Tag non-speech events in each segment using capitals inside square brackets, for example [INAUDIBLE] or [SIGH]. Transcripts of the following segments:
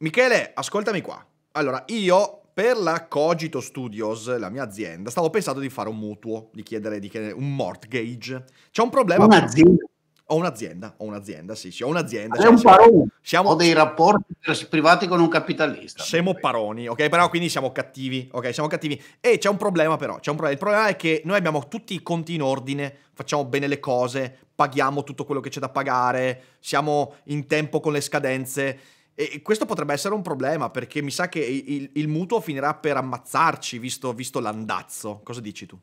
Michele, ascoltami qua. Allora, io per la Cogito Studios, la mia azienda, stavo pensando di fare un mutuo, di chiedere, di chiedere un mortgage. C'è un problema. Un'azienda. Ho un'azienda, ho un'azienda, sì, sì, ho un'azienda. Cioè, un siamo, siamo, ho dei rapporti privati con un capitalista. Siamo paroni, ok? Però quindi siamo cattivi, ok? Siamo cattivi. E c'è un problema però, un problema. Il problema è che noi abbiamo tutti i conti in ordine, facciamo bene le cose, paghiamo tutto quello che c'è da pagare, siamo in tempo con le scadenze e questo potrebbe essere un problema perché mi sa che il, il mutuo finirà per ammazzarci visto, visto l'andazzo. Cosa dici tu? [LAUGHS]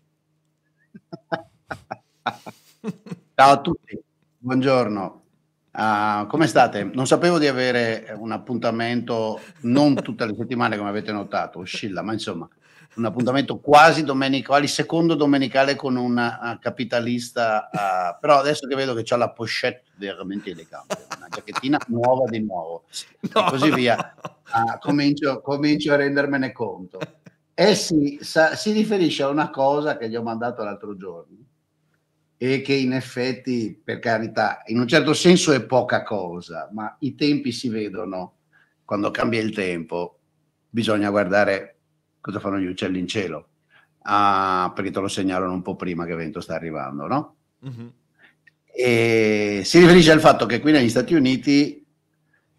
Ciao a tutti, buongiorno. Uh, come state? Non sapevo di avere un appuntamento non tutte le settimane come avete notato, oscilla, ma insomma un appuntamento quasi domenicale, il secondo domenicale con un ah, capitalista, uh, però adesso che vedo che ho la pochette veramente elegante, una giacchettina nuova di nuovo, no, e così via. Ah, comincio, comincio, a rendermene conto. E eh si, sa, si riferisce a una cosa che gli ho mandato l'altro giorno e che in effetti, per carità, in un certo senso è poca cosa, ma i tempi si vedono. Quando cambia il tempo bisogna guardare cosa fanno gli uccelli in cielo, ah, perché te lo segnalano un po' prima che vento sta arrivando, no? Mm-hmm. E si riferisce al fatto che qui negli Stati Uniti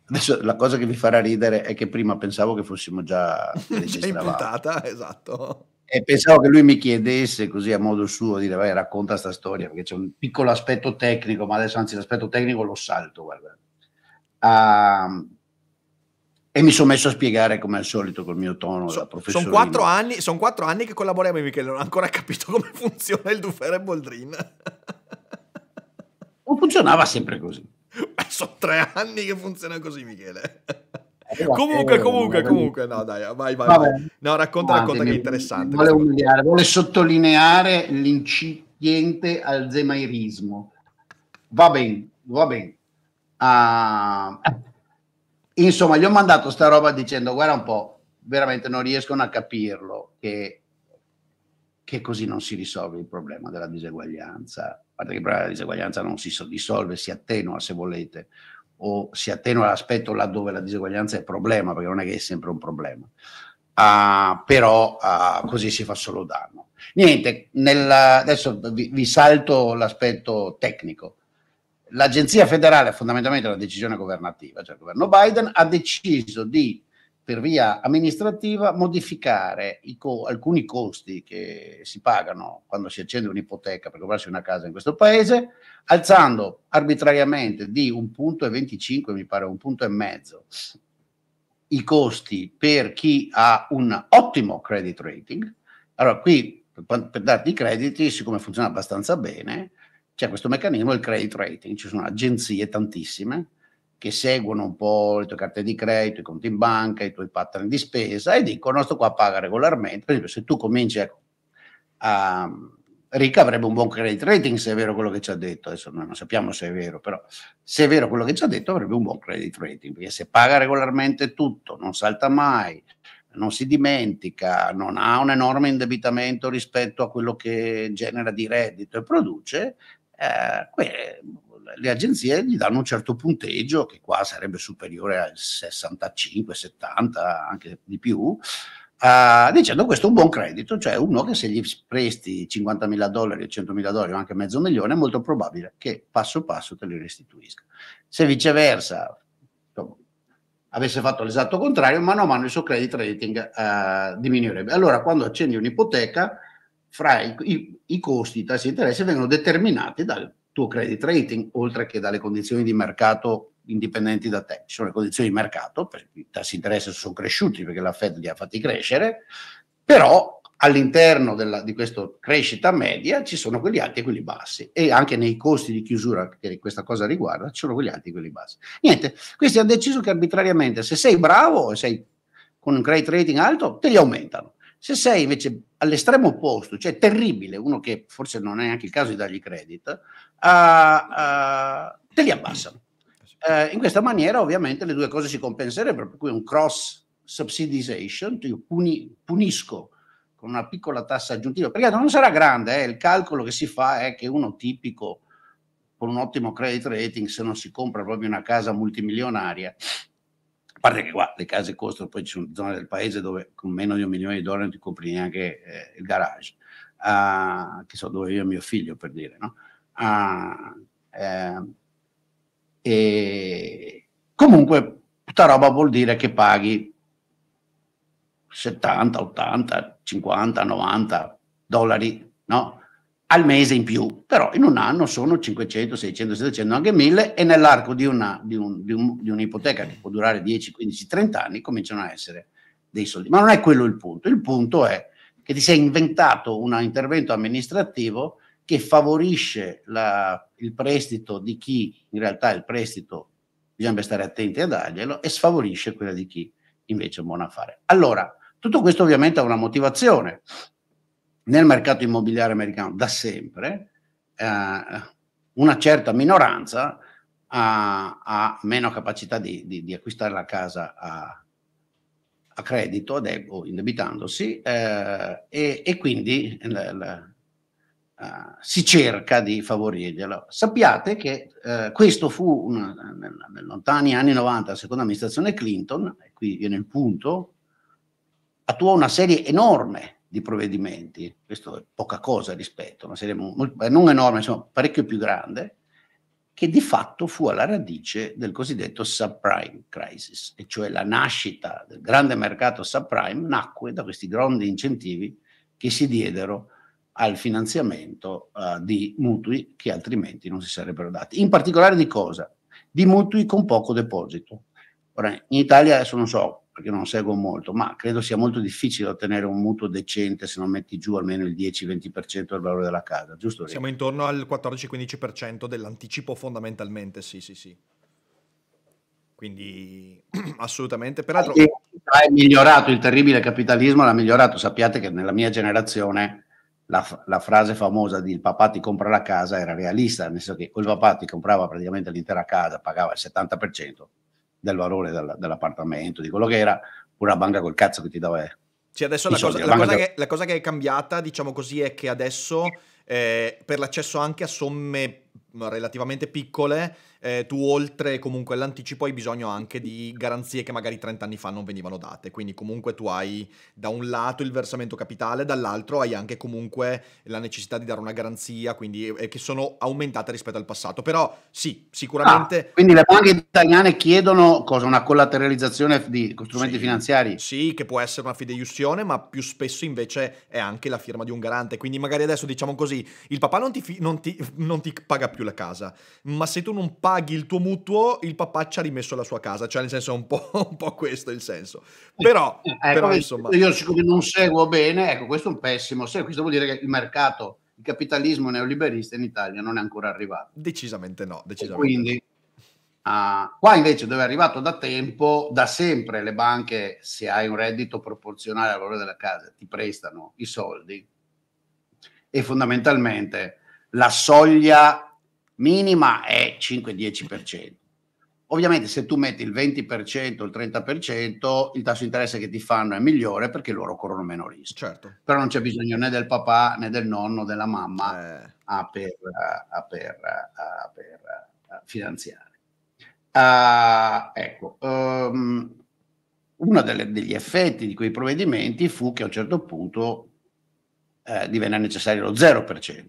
Adesso la cosa che vi farà ridere è che prima pensavo che fossimo già [LAUGHS] in puntata, esatto. E pensavo che lui mi chiedesse così a modo suo, dire vai racconta questa storia, perché c'è un piccolo aspetto tecnico, ma adesso anzi l'aspetto tecnico lo salto, guarda. Uh, e mi sono messo a spiegare come al solito col mio tono so, Sono quattro, anni, son quattro anni che collaboriamo, Michele, non ho ancora capito come [LAUGHS] funziona il Dufer e Boldrin funzionava sempre così. Sono tre anni che funziona così, Michele. comunque, eh, comunque, eh, comunque, no, dai, vai, vai. vai. No, racconta, Vabbè, racconta che è interessante. Vuole, umiliare, vuole sottolineare l'incipiente alzemairismo. Va bene, va bene. Uh, ah, insomma, gli ho mandato sta roba dicendo, guarda un po', veramente non riescono a capirlo che, che così non si risolve il problema della diseguaglianza parte che la diseguaglianza non si dissolve, si attenua se volete, o si attenua l'aspetto laddove la diseguaglianza è problema, perché non è che è sempre un problema. Uh, però uh, così si fa solo danno. Niente, nel, adesso vi, vi salto l'aspetto tecnico. L'Agenzia federale, fondamentalmente una decisione governativa, cioè il governo Biden, ha deciso di per via amministrativa modificare co- alcuni costi che si pagano quando si accende un'ipoteca per comprarsi una casa in questo paese, alzando arbitrariamente di un punto e 25, mi pare un punto e mezzo, i costi per chi ha un ottimo credit rating. Allora qui, per, per darti i crediti, siccome funziona abbastanza bene, c'è questo meccanismo il credit rating, ci sono agenzie tantissime che seguono un po' le tue carte di credito, i conti in banca, i tuoi pattern di spesa e dicono sto qua paga regolarmente. Per esempio, se tu cominci ecco, a... Ricca avrebbe un buon credit rating se è vero quello che ci ha detto, adesso noi non sappiamo se è vero, però se è vero quello che ci ha detto avrebbe un buon credit rating, perché se paga regolarmente tutto, non salta mai, non si dimentica, non ha un enorme indebitamento rispetto a quello che genera di reddito e produce, eh, le agenzie gli danno un certo punteggio che qua sarebbe superiore al 65, 70, anche di più, Uh, dicendo questo è un buon credito, cioè uno che se gli presti 50.000 dollari o 100.000 dollari o anche mezzo milione è molto probabile che passo passo te li restituisca. Se viceversa avesse fatto l'esatto contrario, mano a mano il suo credit rating uh, diminuirebbe. Allora quando accendi un'ipoteca, fra i, i, i costi, i tassi di interesse vengono determinati dal tuo credit rating, oltre che dalle condizioni di mercato indipendenti da te. Ci sono le condizioni di mercato, perché i tassi di interesse sono cresciuti perché la Fed li ha fatti crescere, però all'interno della, di questa crescita media ci sono quelli alti e quelli bassi e anche nei costi di chiusura che questa cosa riguarda ci sono quelli alti e quelli bassi. Niente, questi hanno deciso che arbitrariamente se sei bravo e sei con un credit rating alto te li aumentano. Se sei invece all'estremo opposto, cioè terribile, uno che forse non è neanche il caso di dargli credit, uh, te li abbassano. Uh, in questa maniera ovviamente le due cose si compenserebbero, per cui un cross subsidization, cioè io puni, punisco con una piccola tassa aggiuntiva, perché non sarà grande, eh, il calcolo che si fa è che uno tipico con un ottimo credit rating, se non si compra proprio una casa multimilionaria, a parte che qua le case costano, poi ci sono zone del paese dove con meno di un milione di dollari non ti compri neanche eh, il garage, uh, che so dove io e mio figlio per dire, no? Ah, eh, e comunque tutta roba vuol dire che paghi 70, 80, 50, 90 dollari no? al mese in più, però in un anno sono 500, 600, 700, anche 1000 e nell'arco di, una, di, un, di, un, di un'ipoteca che può durare 10, 15, 30 anni cominciano a essere dei soldi. Ma non è quello il punto, il punto è che ti sei inventato un intervento amministrativo che favorisce la, il prestito di chi in realtà il prestito bisogna stare attenti a darglielo e sfavorisce quella di chi invece è buon affare. Allora, tutto questo ovviamente ha una motivazione. Nel mercato immobiliare americano da sempre eh, una certa minoranza ha, ha meno capacità di, di, di, acquistare la casa a, a credito o indebitandosi eh, e, e, quindi eh, eh, si cerca di favorirglielo. Sappiate che uh, questo fu una, nel, nel lontani anni 90, la seconda amministrazione Clinton, e qui viene il punto, attuò una serie enorme di provvedimenti, questo è poca cosa rispetto, una serie molto, eh, non enorme, insomma parecchio più grande, che di fatto fu alla radice del cosiddetto subprime crisis, e cioè la nascita del grande mercato subprime nacque da questi grandi incentivi che si diedero al finanziamento uh, di mutui che altrimenti non si sarebbero dati. In particolare di cosa? Di mutui con poco deposito. Ora, in Italia adesso non so, perché non seguo molto, ma credo sia molto difficile ottenere un mutuo decente se non metti giù almeno il 10-20% del valore della casa, giusto? Rick? Siamo intorno al 14-15% dell'anticipo fondamentalmente, sì, sì, sì. Quindi [CLEARS THROAT] assolutamente, peraltro... Ha migliorato il terribile capitalismo, l'ha migliorato, sappiate che nella mia generazione la, la, frase famosa di il papà ti compra la casa era realista, nel senso che o il papà ti comprava praticamente l'intera casa, pagava il 70% del valore del, dell'appartamento, di quello che era, una banca col cazzo che ti dava... Eh, sì, adesso la, soldi, cosa, la, cosa che, la, cosa, che, è cambiata, diciamo così, è che adesso eh, per l'accesso anche a somme relativamente piccole eh, tu oltre comunque l'anticipo hai bisogno anche di garanzie che magari 30 anni fa non venivano date, quindi comunque tu hai da un lato il versamento capitale, dall'altro hai anche comunque la necessità di dare una garanzia, quindi eh, che sono aumentate rispetto al passato, però sì, sicuramente... Ah, quindi le banche italiane chiedono cosa? Una collateralizzazione di strumenti sì, finanziari? Sì, che può essere una fideiussione, ma più spesso invece è anche la firma di un garante, quindi magari adesso diciamo così, il papà non ti, non ti, non ti paga più la casa, ma se tu non paghi paghi il tuo mutuo, il papà ci ha rimesso la sua casa, cioè nel senso è un po', [LAUGHS] un po questo il senso. Eh, però, eh, però insomma... Io siccome non seguo bene, ecco, questo è un pessimo, se, questo vuol dire che il mercato, il capitalismo neoliberista in Italia non è ancora arrivato. Decisamente no, decisamente. E quindi, uh, qua invece dove è arrivato da tempo, da sempre le banche, se hai un reddito proporzionale al valore della casa, ti prestano i soldi e fondamentalmente la soglia minima è 5-10%. Ovviamente se tu metti il 20%, il 30%, il tasso di interesse che ti fanno è migliore perché loro corrono meno rischio. Certo. Però non c'è bisogno né del papà né del nonno, della mamma eh. a per, a per, a per a finanziare. Uh, ecco, um, uno delle, degli effetti di quei provvedimenti fu che a un certo punto eh, divenne necessario lo 0%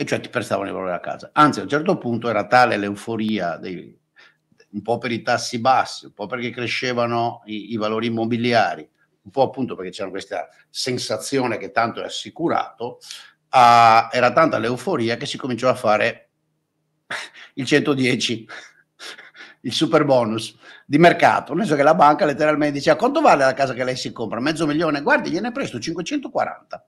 e cioè ti prestavano i valori a casa. Anzi, a un certo punto era tale l'euforia dei, un po' per i tassi bassi, un po' perché crescevano i, i, valori immobiliari, un po' appunto perché c'era questa sensazione che tanto è assicurato, a, era tanta l'euforia che si cominciò a fare il 110, il super bonus di mercato, nel senso che la banca letteralmente dice a quanto vale la casa che lei si compra? Mezzo milione? Guardi, gliene presto 540.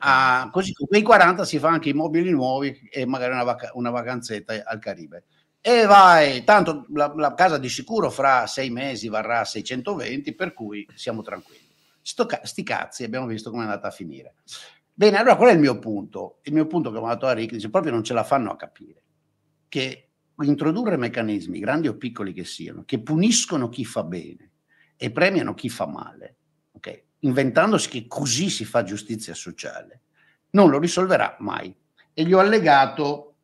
Ah, così con quei 40 si fa anche i mobili nuovi e magari una, vac- una vacanzetta al Caribe. E vai, tanto la, la, casa di sicuro fra sei mesi varrà 620, per cui siamo tranquilli. Sto ca- sti cazzi, abbiamo visto come è andata a finire. Bene, allora qual è il mio punto? Il mio punto che ho mandato a Rick dice proprio non ce la fanno a capire che introdurre meccanismi, grandi o piccoli che siano, che puniscono chi fa bene e premiano chi fa male, inventandosi che così si fa giustizia sociale, non lo risolverà mai. E gli ho allegato,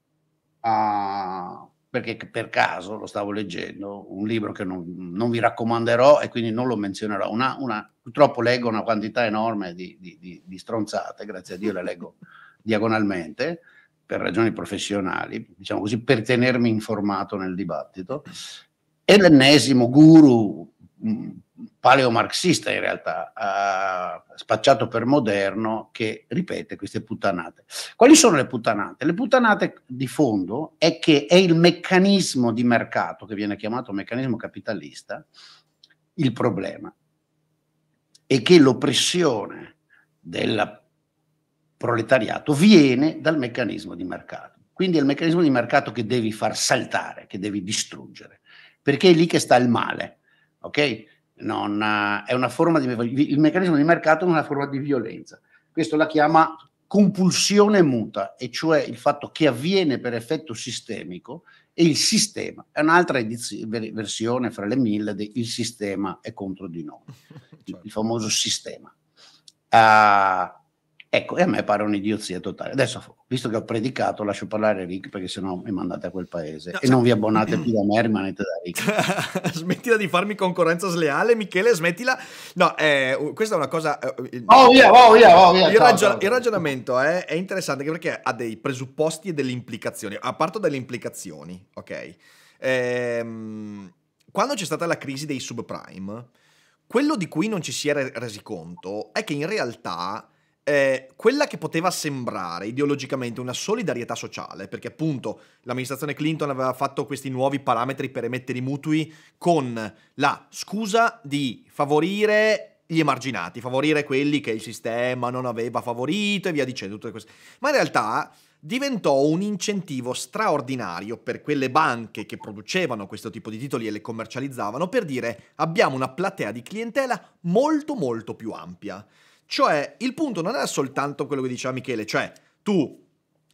a, perché per caso lo stavo leggendo, un libro che non, non vi raccomanderò e quindi non lo menzionerò. Una, una, purtroppo leggo una quantità enorme di, di, di, di stronzate, grazie a Dio le leggo [LAUGHS] diagonalmente per ragioni professionali, diciamo così, per tenermi informato nel dibattito. È l'ennesimo guru paleomarxista in realtà, uh, spacciato per moderno, che ripete queste puttanate. Quali sono le puttanate? Le puttanate di fondo è che è il meccanismo di mercato, che viene chiamato meccanismo capitalista, il problema. E che l'oppressione del proletariato viene dal meccanismo di mercato. Quindi è il meccanismo di mercato che devi far saltare, che devi distruggere, perché è lì che sta il male ok? Non, eh, è una forma di, il meccanismo di mercato è una forma di violenza. Questo la chiama compulsione muta, e cioè il fatto che avviene per effetto sistemico e il sistema, è un'altra ediz- versione fra le mille, de, il sistema è contro di noi, [LAUGHS] certo. il famoso sistema. Uh, Ecco, e a me pare un'idiozia totale. Adesso, visto che ho predicato, lascio parlare Rick perché sennò mi mandate a quel paese no, e cioè... non vi abbonate [CLEARS THROAT] più da me, rimanete da Rick. [LAUGHS] smettila di farmi concorrenza sleale, Michele, smettila. No, eh, questa è una cosa... Eh, oh, via, oh, via, oh, via. Il, ragion- il ragionamento è, eh, è interessante perché ha dei presupposti e delle implicazioni. A parte dalle implicazioni, ok? Ehm, quando c'è stata la crisi dei subprime, quello di cui non ci si era resi conto è che in realtà eh, quella che poteva sembrare ideologicamente una solidarietà sociale, perché appunto l'amministrazione Clinton aveva fatto questi nuovi parametri per emettere i mutui con la scusa di favorire gli emarginati, favorire quelli che il sistema non aveva favorito e via dicendo, tutte queste. Ma in realtà diventò un incentivo straordinario per quelle banche che producevano questo tipo di titoli e le commercializzavano per dire abbiamo una platea di clientela molto molto più ampia. Cioè, il punto non è soltanto quello che diceva Michele, cioè tu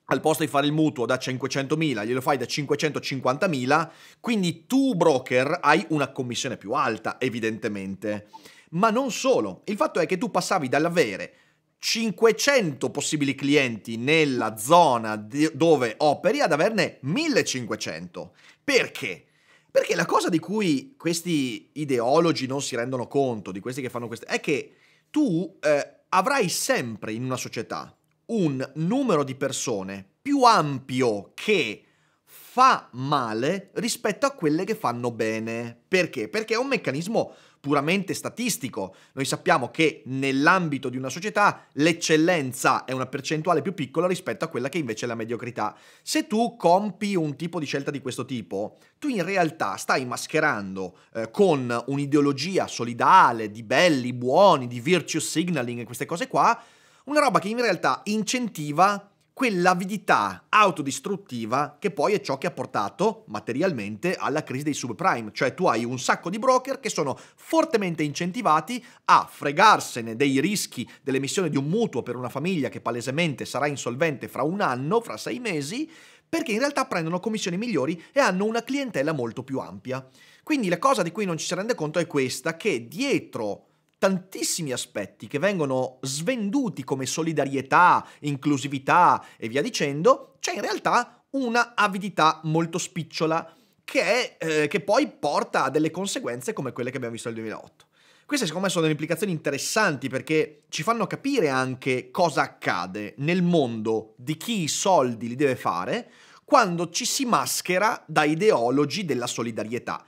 al posto di fare il mutuo da 500.000 glielo fai da 550.000, quindi tu broker hai una commissione più alta, evidentemente. Ma non solo, il fatto è che tu passavi dall'avere 500 possibili clienti nella zona dove operi ad averne 1500. Perché? Perché la cosa di cui questi ideologi non si rendono conto, di questi che fanno queste, è che tu eh, avrai sempre in una società un numero di persone più ampio che fa male rispetto a quelle che fanno bene. Perché? Perché è un meccanismo puramente statistico. Noi sappiamo che nell'ambito di una società l'eccellenza è una percentuale più piccola rispetto a quella che invece è la mediocrità. Se tu compi un tipo di scelta di questo tipo, tu in realtà stai mascherando eh, con un'ideologia solidale di belli, buoni, di virtue signaling e queste cose qua, una roba che in realtà incentiva quell'avidità autodistruttiva che poi è ciò che ha portato materialmente alla crisi dei subprime, cioè tu hai un sacco di broker che sono fortemente incentivati a fregarsene dei rischi dell'emissione di un mutuo per una famiglia che palesemente sarà insolvente fra un anno, fra sei mesi, perché in realtà prendono commissioni migliori e hanno una clientela molto più ampia. Quindi la cosa di cui non ci si rende conto è questa, che dietro tantissimi aspetti che vengono svenduti come solidarietà, inclusività e via dicendo, c'è in realtà una avidità molto spicciola che, eh, che poi porta a delle conseguenze come quelle che abbiamo visto nel 2008. Queste secondo me sono delle implicazioni interessanti perché ci fanno capire anche cosa accade nel mondo di chi i soldi li deve fare quando ci si maschera da ideologi della solidarietà.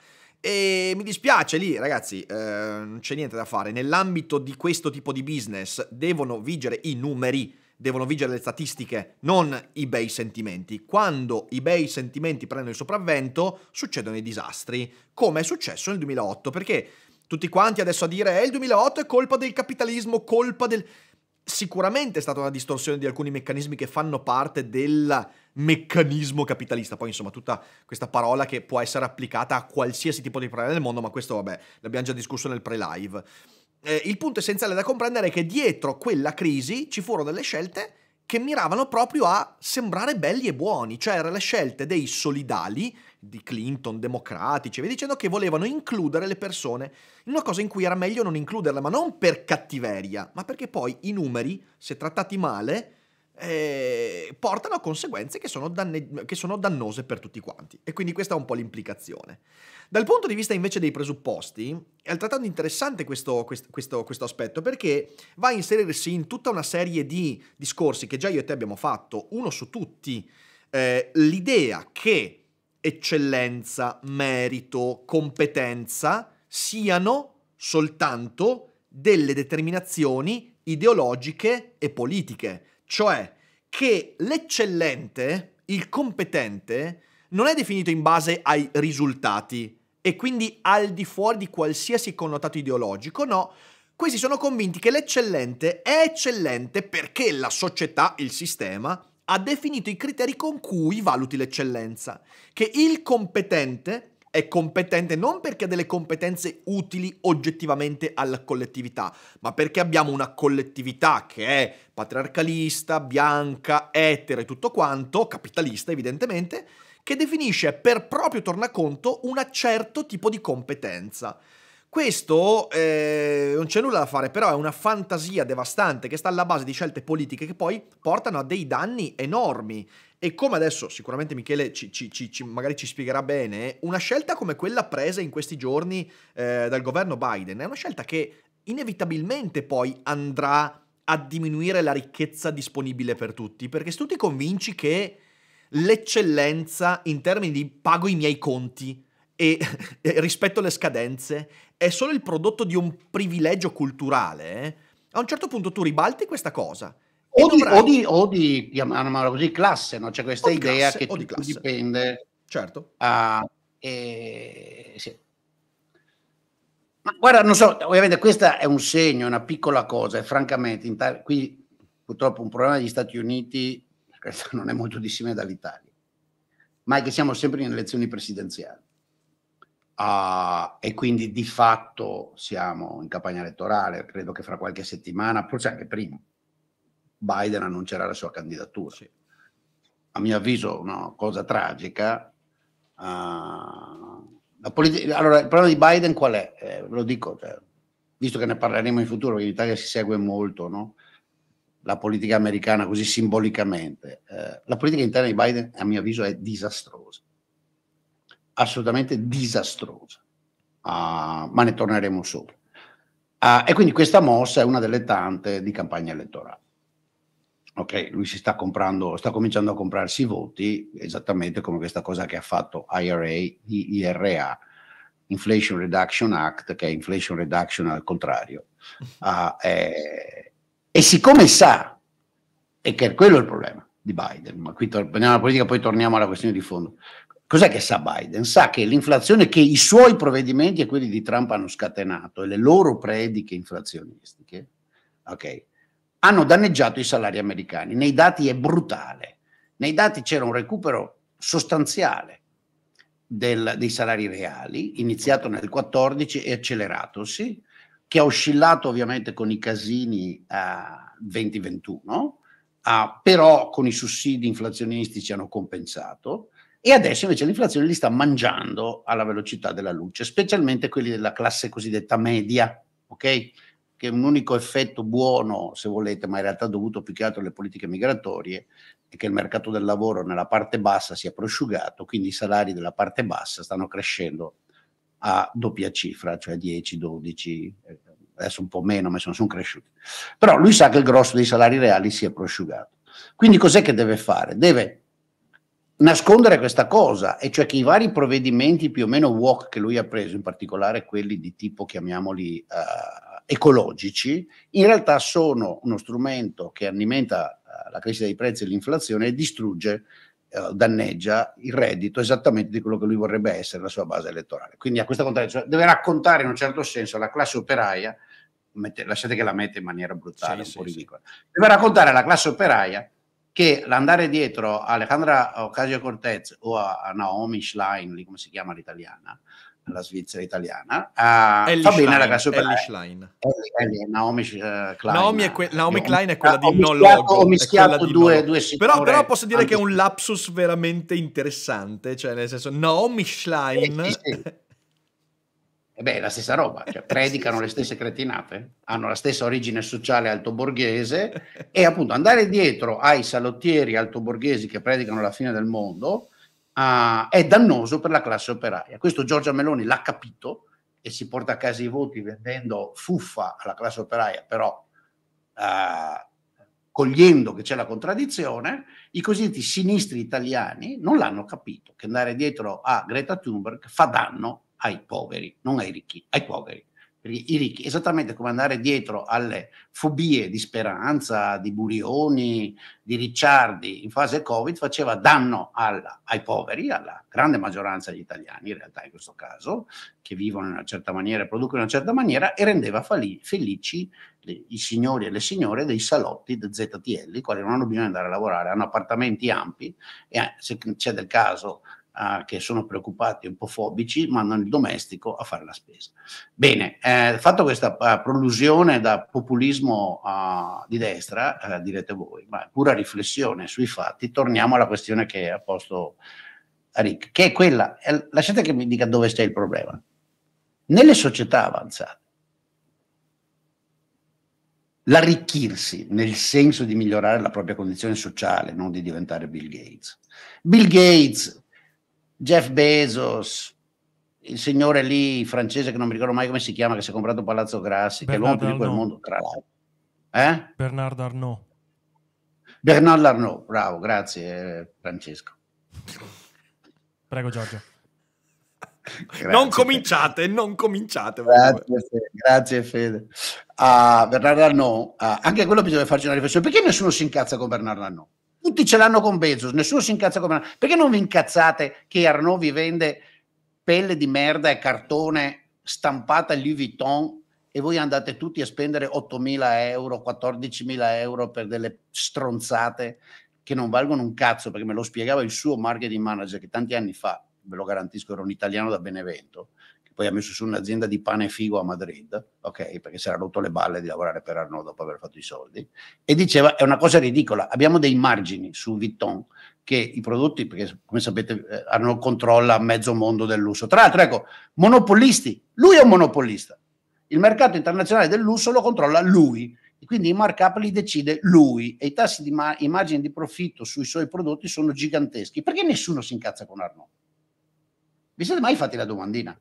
E mi dispiace lì, ragazzi, eh, non c'è niente da fare. Nell'ambito di questo tipo di business devono vigere i numeri, devono vigere le statistiche, non i bei sentimenti. Quando i bei sentimenti prendono il sopravvento, succedono i disastri, come è successo nel 2008, perché tutti quanti adesso a dire eh, il 2008 è colpa del capitalismo, colpa del... Sicuramente è stata una distorsione di alcuni meccanismi che fanno parte della meccanismo capitalista. Poi, insomma, tutta questa parola che può essere applicata a qualsiasi tipo di problema del mondo, ma questo, vabbè, l'abbiamo già discusso nel pre-live. Eh, il punto essenziale da comprendere è che dietro quella crisi ci furono delle scelte che miravano proprio a sembrare belli e buoni, cioè erano le scelte dei solidali, di Clinton, democratici, via dicendo, che volevano includere le persone in una cosa in cui era meglio non includerle, ma non per cattiveria, ma perché poi i numeri, se trattati male, eh, portano a conseguenze che sono, danne- che sono dannose per tutti quanti. E quindi questa è un po' l'implicazione. Dal punto di vista invece dei presupposti, è altrettanto interessante questo, questo, questo, questo, aspetto perché va a inserirsi in tutta una serie di discorsi che già io e te abbiamo fatto, uno su tutti, eh, l'idea che eccellenza, merito, competenza siano soltanto delle determinazioni ideologiche e politiche cioè che l'eccellente, il competente, non è definito in base ai risultati e quindi al di fuori di qualsiasi connotato ideologico, no. Questi sono convinti che l'eccellente è eccellente perché la società, il sistema, ha definito i criteri con cui valuti l'eccellenza, che il competente è competente non perché ha delle competenze utili oggettivamente alla collettività, ma perché abbiamo una collettività che è patriarcalista, bianca, etera e tutto quanto, capitalista evidentemente, che definisce per proprio tornaconto un certo tipo di competenza. Questo eh, non c'è nulla da fare, però è una fantasia devastante che sta alla base di scelte politiche che poi portano a dei danni enormi e come adesso sicuramente Michele ci, ci, ci, magari ci spiegherà bene, una scelta come quella presa in questi giorni eh, dal governo Biden è una scelta che inevitabilmente poi andrà a diminuire la ricchezza disponibile per tutti, perché se tu ti convinci che l'eccellenza in termini di pago i miei conti e, [LAUGHS] e rispetto alle scadenze è solo il prodotto di un privilegio culturale, eh, a un certo punto tu ribalti questa cosa o di, dovrai... di, o di, chiamiamola così, classe, no? c'è cioè, questa classe, idea che di dipende. Certo. A, e, sì. Ma guarda, non so, ovviamente questo è un segno, una piccola cosa, e francamente ta- qui purtroppo un problema degli Stati Uniti non è molto dissimile dall'Italia, ma è che siamo sempre in elezioni presidenziali. Uh, e quindi di fatto siamo in campagna elettorale, credo che fra qualche settimana, forse anche prima, Biden annuncerà la sua candidatura. Sì. A mio avviso una cosa tragica. Uh, politi- allora, il problema di Biden qual è? Eh, lo dico, cioè, visto che ne parleremo in futuro, perché in Italia si segue molto no? la politica americana così simbolicamente. Eh, la politica interna di Biden, a mio avviso, è disastrosa. Assolutamente disastrosa. Uh, ma ne torneremo sopra. Uh, e quindi questa mossa è una delle tante di campagna elettorale ok, lui si sta comprando, sta cominciando a comprarsi i voti, esattamente come questa cosa che ha fatto IRA, IRA, Inflation Reduction Act, che è Inflation Reduction al contrario. [LAUGHS] Ah, eh, e siccome sa, e che è quello il problema di Biden, ma qui torniamo alla politica, poi torniamo alla questione di fondo. Cos'è che sa Biden? Sa che l'inflazione che i suoi provvedimenti e quelli di Trump hanno scatenato e le loro prediche inflazionistiche, ok, hanno danneggiato i salari americani. Nei dati è brutale. Nei dati c'era un recupero sostanziale del, dei salari reali, iniziato nel 14 e acceleratosi, che ha oscillato ovviamente con i casini a 2021, a, però con i sussidi inflazionistici hanno compensato e adesso invece l'inflazione li sta mangiando alla velocità della luce, specialmente quelli della classe cosiddetta media, ok? che un unico effetto buono, se volete, ma in realtà dovuto più che altro alle politiche migratorie, è che il mercato del lavoro nella parte bassa si è prosciugato, quindi i salari della parte bassa stanno crescendo a doppia cifra, cioè 10, 12, eh, adesso un po' meno, ma sono, sono cresciuti. Però lui sa che il grosso dei salari reali si è prosciugato. Quindi cos'è che deve fare? Deve nascondere questa cosa, e cioè che i vari provvedimenti più o meno walk che lui ha preso, in particolare quelli di tipo, chiamiamoli... Uh, ecologici, in realtà sono uno strumento che alimenta eh, la crescita dei prezzi e l'inflazione e distrugge, eh, danneggia il reddito esattamente di quello che lui vorrebbe essere la sua base elettorale. Quindi a questa contraddizione cioè, deve raccontare in un certo senso la classe operaia, mette, lasciate che la metta in maniera brutale, sì, un po' ridicola, sì. deve raccontare alla classe operaia che l'andare dietro a Alejandra Ocasio-Cortez o a, a Naomi Schlein, lì come si chiama l'italiana, la Svizzera italiana. Uh, Ellie fa Schlein, bene ragazzi, Ellie eh, Schlein. Ellie, Ellie, Naomi eh, Klein. Naomi, è que- Naomi Klein è quella ah, di No Logo. Ho mischiato due, due però, però, posso dire anche... che è un lapsus veramente interessante, cioè nel senso Naomi Schlein... Eh, sì, sì. [LAUGHS] E eh beh, è la stessa roba, cioè, predicano le stesse cretinate, hanno la stessa origine sociale altoborghese e appunto andare dietro ai salottieri altoborghesi che predicano la fine del mondo a, è dannoso per la classe operaia. Questo Giorgia Meloni l'ha capito e si porta a casa i voti vendendo fuffa alla classe operaia, però eh, cogliendo che c'è la contraddizione, i cosiddetti sinistri italiani non l'hanno capito, che andare dietro a Greta Thunberg fa danno ai poveri, non ai ricchi, ai poveri i ricchi, esattamente come andare dietro alle fobie di Speranza, di Burioni, di Ricciardi in fase Covid faceva danno alla, ai poveri, alla grande maggioranza degli italiani in realtà in questo caso, che vivono in una certa maniera e producono in una certa maniera e rendeva fali, felici le, i signori e le signore dei salotti del ZTL, i quali non hanno bisogno di andare a lavorare, hanno appartamenti ampi e eh, se c'è del caso eh, che sono preoccupati un po' fobici, mandano il domestico a fare la spesa. Bene, eh, fatto questa uh, prolusione da populismo uh, di destra, uh, direte voi, ma pura riflessione sui fatti, torniamo alla questione che ha posto Rick, che è quella, eh, lasciate che mi dica dove c'è il problema. Nelle società avanzate, l'arricchirsi nel senso di migliorare la propria condizione sociale, non di diventare Bill Gates. Bill Gates Jeff Bezos, il signore lì francese che non mi ricordo mai come si chiama, che si è comprato Palazzo Grassi, Bernard che è l'uomo più di quel mondo, tra l'altro. Eh? Bernard Arnault. Bernard Arnault, bravo, grazie Francesco. Prego Giorgio. Grazie. Non cominciate, non cominciate. Grazie, Fede. Grazie, Fede. Uh, Bernard Arnault, uh, anche quello bisogna farci una riflessione. Perché nessuno si incazza con Bernard Arnault? Tutti ce l'hanno con Bezos, nessuno si incazza con me. Perché non vi incazzate che Arnaud vi vende pelle di merda e cartone stampata Louis Vuitton e voi andate tutti a spendere 8.000 euro, 14.000 euro per delle stronzate che non valgono un cazzo, perché me lo spiegava il suo marketing manager che tanti anni fa, ve lo garantisco, era un italiano da Benevento, poi ha messo su un'azienda di pane figo a Madrid, ok? Perché si era rotto le balle di lavorare per Arnaud dopo aver fatto i soldi. E diceva: è una cosa ridicola, abbiamo dei margini su Vitton che i prodotti, perché come sapete eh, Arnaud controlla mezzo mondo del lusso. Tra l'altro, ecco, monopolisti, lui è un monopolista. Il mercato internazionale del lusso lo controlla lui quindi i markup li decide lui e i tassi di ma- i margini di profitto sui suoi prodotti sono giganteschi. Perché nessuno si incazza con Arnaud? Vi siete mai fatti la domandina?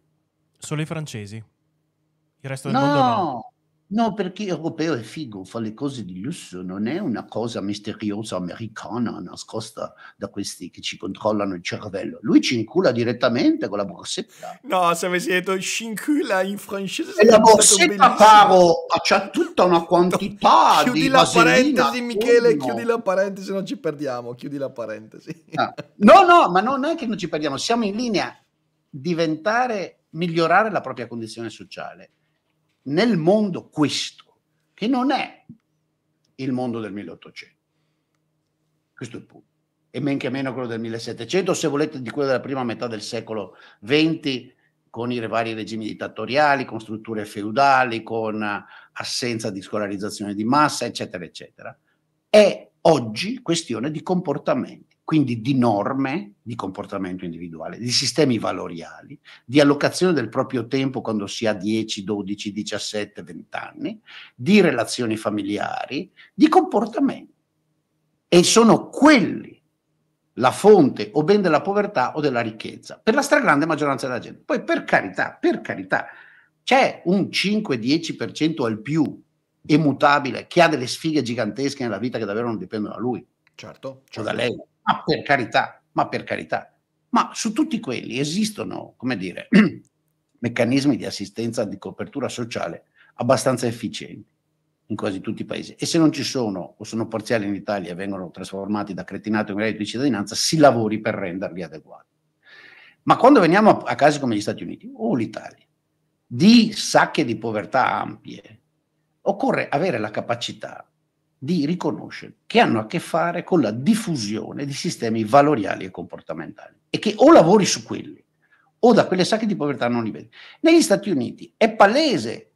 Solo i francesi. Il resto del no, mondo no. No, perché europeo è figo, fa le cose di lusso, non è una cosa misteriosa americana nascosta da questi che ci controllano il cervello. Lui ci incula direttamente con la borsetta. No, se avessi detto ci scincula in francese... E la borsetta, caro, c'è tutta una quantità chiudi di la vaselina. parentesi, Michele, oh, no. chiudi la parentesi, non ci perdiamo, chiudi la parentesi. Ah. No, no, ma non è che non ci perdiamo, siamo in linea. Diventare migliorare la propria condizione sociale. Nel mondo questo, che non è il mondo del 1800. Questo è il punto. E men che meno quello del 1700, se volete di quello della prima metà del secolo XX, con i vari regimi dittatoriali, con strutture feudali, con assenza di scolarizzazione di massa, eccetera, eccetera. È oggi questione di comportamento quindi di norme di comportamento individuale, di sistemi valoriali, di allocazione del proprio tempo quando si ha 10, 12, 17, 20 anni, di relazioni familiari, di comportamenti. E sono quelli la fonte o ben della povertà o della ricchezza, per la stragrande maggioranza della gente. Poi per carità, per carità, c'è un 5-10% al più immutabile che ha delle sfighe gigantesche nella vita che davvero non dipendono da lui certo, certo. o da certo. lei ma per carità, ma per carità. Ma su tutti quelli esistono, come dire, [CLEARS THROAT] meccanismi di assistenza di copertura sociale abbastanza efficienti in quasi tutti i paesi. E se non ci sono o sono parziali in Italia e vengono trasformati da cretinato in reddito di cittadinanza, si lavori per renderli adeguati. Ma quando veniamo a, a casi come gli Stati Uniti o l'Italia, di sacche di povertà ampie, occorre avere la capacità di riconoscere che hanno a che fare con la diffusione di sistemi valoriali e comportamentali e che o lavori su quelli o da quelle sacche di povertà non li vedi. Negli Stati Uniti è palese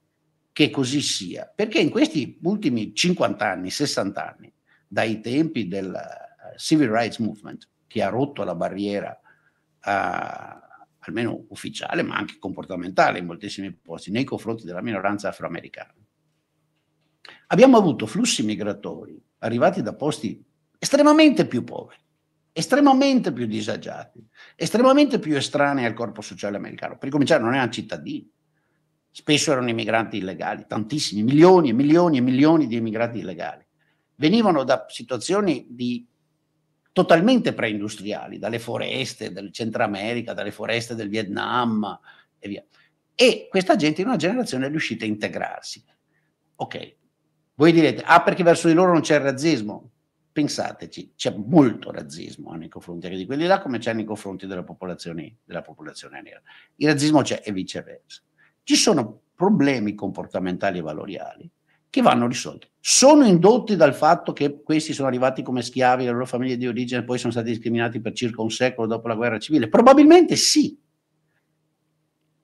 che così sia, perché in questi ultimi 50 anni, 60 anni, dai tempi del eh, Civil Rights Movement, che ha rotto la barriera uh, almeno ufficiale, ma anche comportamentale in moltissimi posti, nei confronti della minoranza afroamericana, abbiamo avuto flussi migratori arrivati da posti estremamente più poveri, estremamente più disagiati, estremamente più estranei al corpo sociale americano. Per cominciare non erano cittadini, spesso erano immigranti illegali, tantissimi, milioni e milioni e milioni di immigrati illegali. Venivano da situazioni di, totalmente preindustriali, dalle foreste del Centro America, dalle foreste del Vietnam e via. E questa gente in una generazione è riuscita a integrarsi. Ok, voi direte, ah perché verso di loro non c'è il razzismo? Pensateci, c'è molto razzismo eh, nei confronti anche di quelli là come c'è nei confronti della popolazione, della popolazione nera. Il razzismo c'è e viceversa. Ci sono problemi comportamentali e valoriali che vanno risolti. Sono indotti dal fatto che questi sono arrivati come schiavi le loro famiglie di origine poi sono stati discriminati per circa un secolo dopo la guerra civile? Probabilmente sì,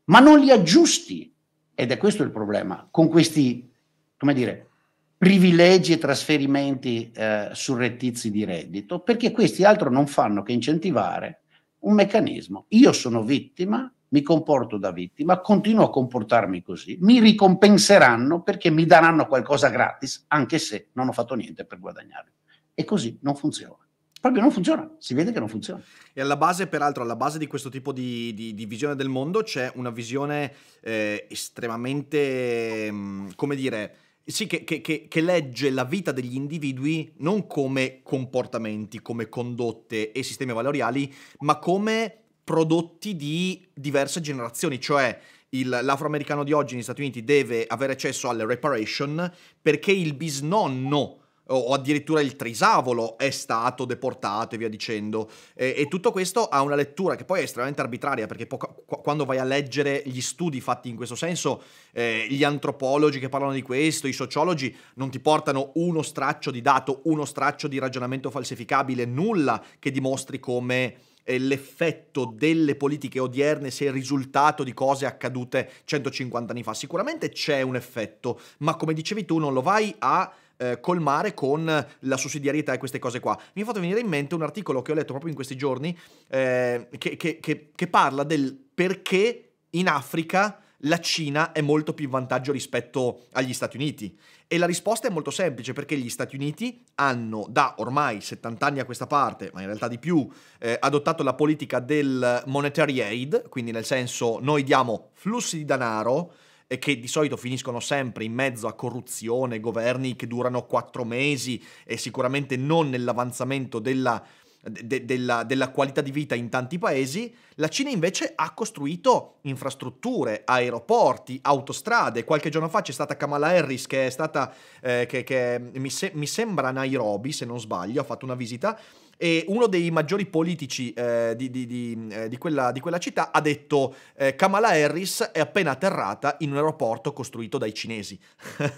ma non li aggiusti, ed è questo il problema, con questi, come dire, privilegi e trasferimenti eh, surrettizi di reddito, perché questi altro non fanno che incentivare un meccanismo. Io sono vittima, mi comporto da vittima, continuo a comportarmi così, mi ricompenseranno perché mi daranno qualcosa gratis, anche se non ho fatto niente per guadagnarlo. E così non funziona proprio non funziona, si vede che non funziona. E alla base, peraltro, alla base di questo tipo di, di, di visione del mondo c'è una visione eh, estremamente, mm, come dire, sì, che, che, che, legge la vita degli individui non come comportamenti, come condotte e sistemi valoriali, ma come prodotti di diverse generazioni, cioè il, l'afroamericano di oggi negli Stati Uniti deve avere accesso alle reparation perché il bisnonno o addirittura il Trisavolo è stato deportato e via dicendo. E, e, tutto questo ha una lettura che poi è estremamente arbitraria, perché poco, quando vai a leggere gli studi fatti in questo senso, eh, gli antropologi che parlano di questo, i sociologi, non ti portano uno straccio di dato, uno straccio di ragionamento falsificabile, nulla che dimostri come eh, l'effetto delle politiche odierne sia il risultato di cose accadute 150 anni fa. Sicuramente c'è un effetto, ma come dicevi tu non lo vai a eh, colmare con la sussidiarietà e queste cose qua. Mi è fatto venire in mente un articolo che ho letto proprio in questi giorni eh, che, che, che, che parla del perché in Africa la Cina è molto più in vantaggio rispetto agli Stati Uniti. E la risposta è molto semplice perché gli Stati Uniti hanno da ormai 70 anni a questa parte, ma in realtà di più, eh, adottato la politica del monetary aid, quindi nel senso noi diamo flussi di denaro e che di solito finiscono sempre in mezzo a corruzione, governi che durano quattro mesi e sicuramente non nell'avanzamento della, de, della, della qualità di vita in tanti paesi, la Cina invece ha costruito infrastrutture, aeroporti, autostrade. Qualche giorno fa c'è stata Kamala Harris che è stata, eh, che, che mi, se, mi sembra a Nairobi se non sbaglio, ha fatto una visita e uno dei maggiori politici eh, di, di, di, mm, eh, di, quella, di, quella, città ha detto eh, Kamala Harris è appena atterrata in un aeroporto costruito dai cinesi.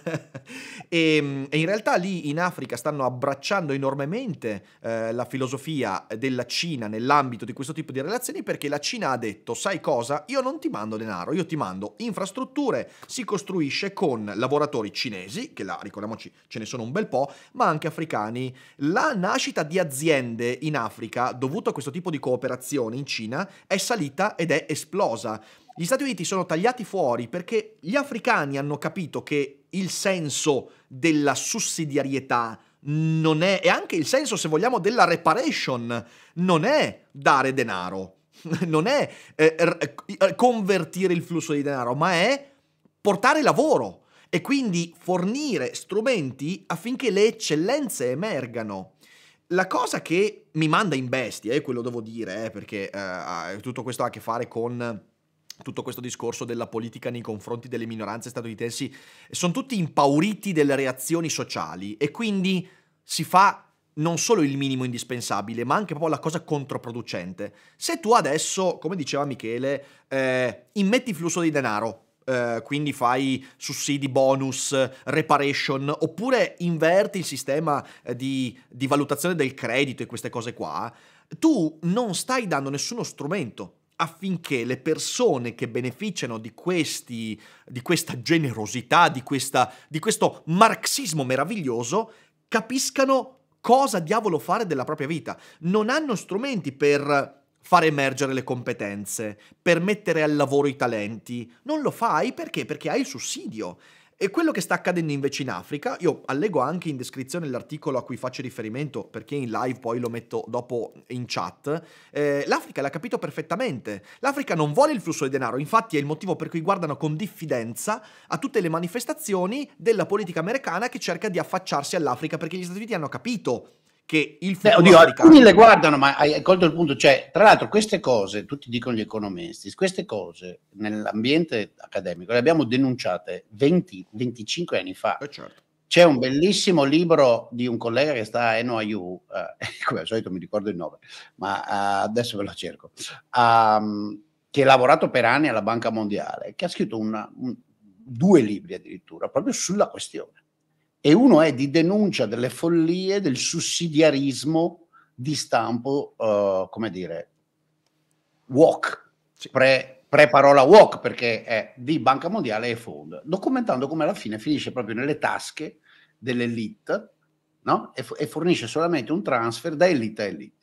[LAUGHS] e, mm, e, in realtà lì in Africa stanno abbracciando enormemente eh, la filosofia della Cina nell'ambito di questo tipo di relazioni perché la Cina ha detto sai cosa? Io non ti mando denaro, io ti mando infrastrutture, si costruisce con lavoratori cinesi, che là ricordiamoci ce ne sono un bel po', ma anche africani, la nascita di aziende aziende in Africa, dovuto a questo tipo di cooperazione in Cina, è salita ed è esplosa. Gli Stati Uniti sono tagliati fuori perché gli africani hanno capito che il senso della sussidiarietà non è, e anche il senso, se vogliamo, della reparation, non è dare denaro, [LAUGHS] non è eh, eh, convertire il flusso di denaro, ma è portare lavoro e quindi fornire strumenti affinché le eccellenze emergano. La cosa che mi manda in bestia, e quello devo dire, eh, perché eh, tutto questo ha a che fare con tutto questo discorso della politica nei confronti delle minoranze statunitensi, sono tutti impauriti delle reazioni sociali e quindi si fa non solo il minimo indispensabile, ma anche proprio la cosa controproducente. Se tu adesso, come diceva Michele, eh, immetti flusso di denaro, eh, quindi fai sussidi, bonus, reparation, oppure inverti il sistema eh, di, di valutazione del credito e queste cose qua, tu non stai dando nessuno strumento affinché le persone che beneficiano di, questi, di questa generosità, di, questa, di questo marxismo meraviglioso, capiscano cosa diavolo fare della propria vita. Non hanno strumenti per far emergere le competenze, per mettere al lavoro i talenti. Non lo fai perché? Perché hai il sussidio. E quello che sta accadendo invece in Africa, io allego anche in descrizione l'articolo a cui faccio riferimento, perché in live poi lo metto dopo in chat, eh, l'Africa l'ha capito perfettamente. L'Africa non vuole il flusso di denaro, infatti è il motivo per cui guardano con diffidenza a tutte le manifestazioni della politica americana che cerca di affacciarsi all'Africa, perché gli Stati Uniti hanno capito che il futuro... Beh, oddio, alcuni le guardano, ma hai colto il punto. Cioè, tra l'altro, queste cose, tutti dicono gli economisti, queste cose nell'ambiente accademico le abbiamo denunciate 20, 25 anni fa. Eh certo. C'è un bellissimo libro di un collega che sta a NYU, eh, [LAUGHS] come al solito mi ricordo il nome, ma eh, adesso ve lo cerco, um, che ha lavorato per anni alla Banca Mondiale, che ha scritto una, un, due libri addirittura proprio sulla questione e uno è di denuncia delle follie del sussidiarismo di stampo, uh, come dire, walk, sì. pre, pre, parola walk, perché è di Banca Mondiale e Fond, documentando come alla fine finisce proprio nelle tasche dell'elite no? e, e, fornisce solamente un transfer da elite a elite.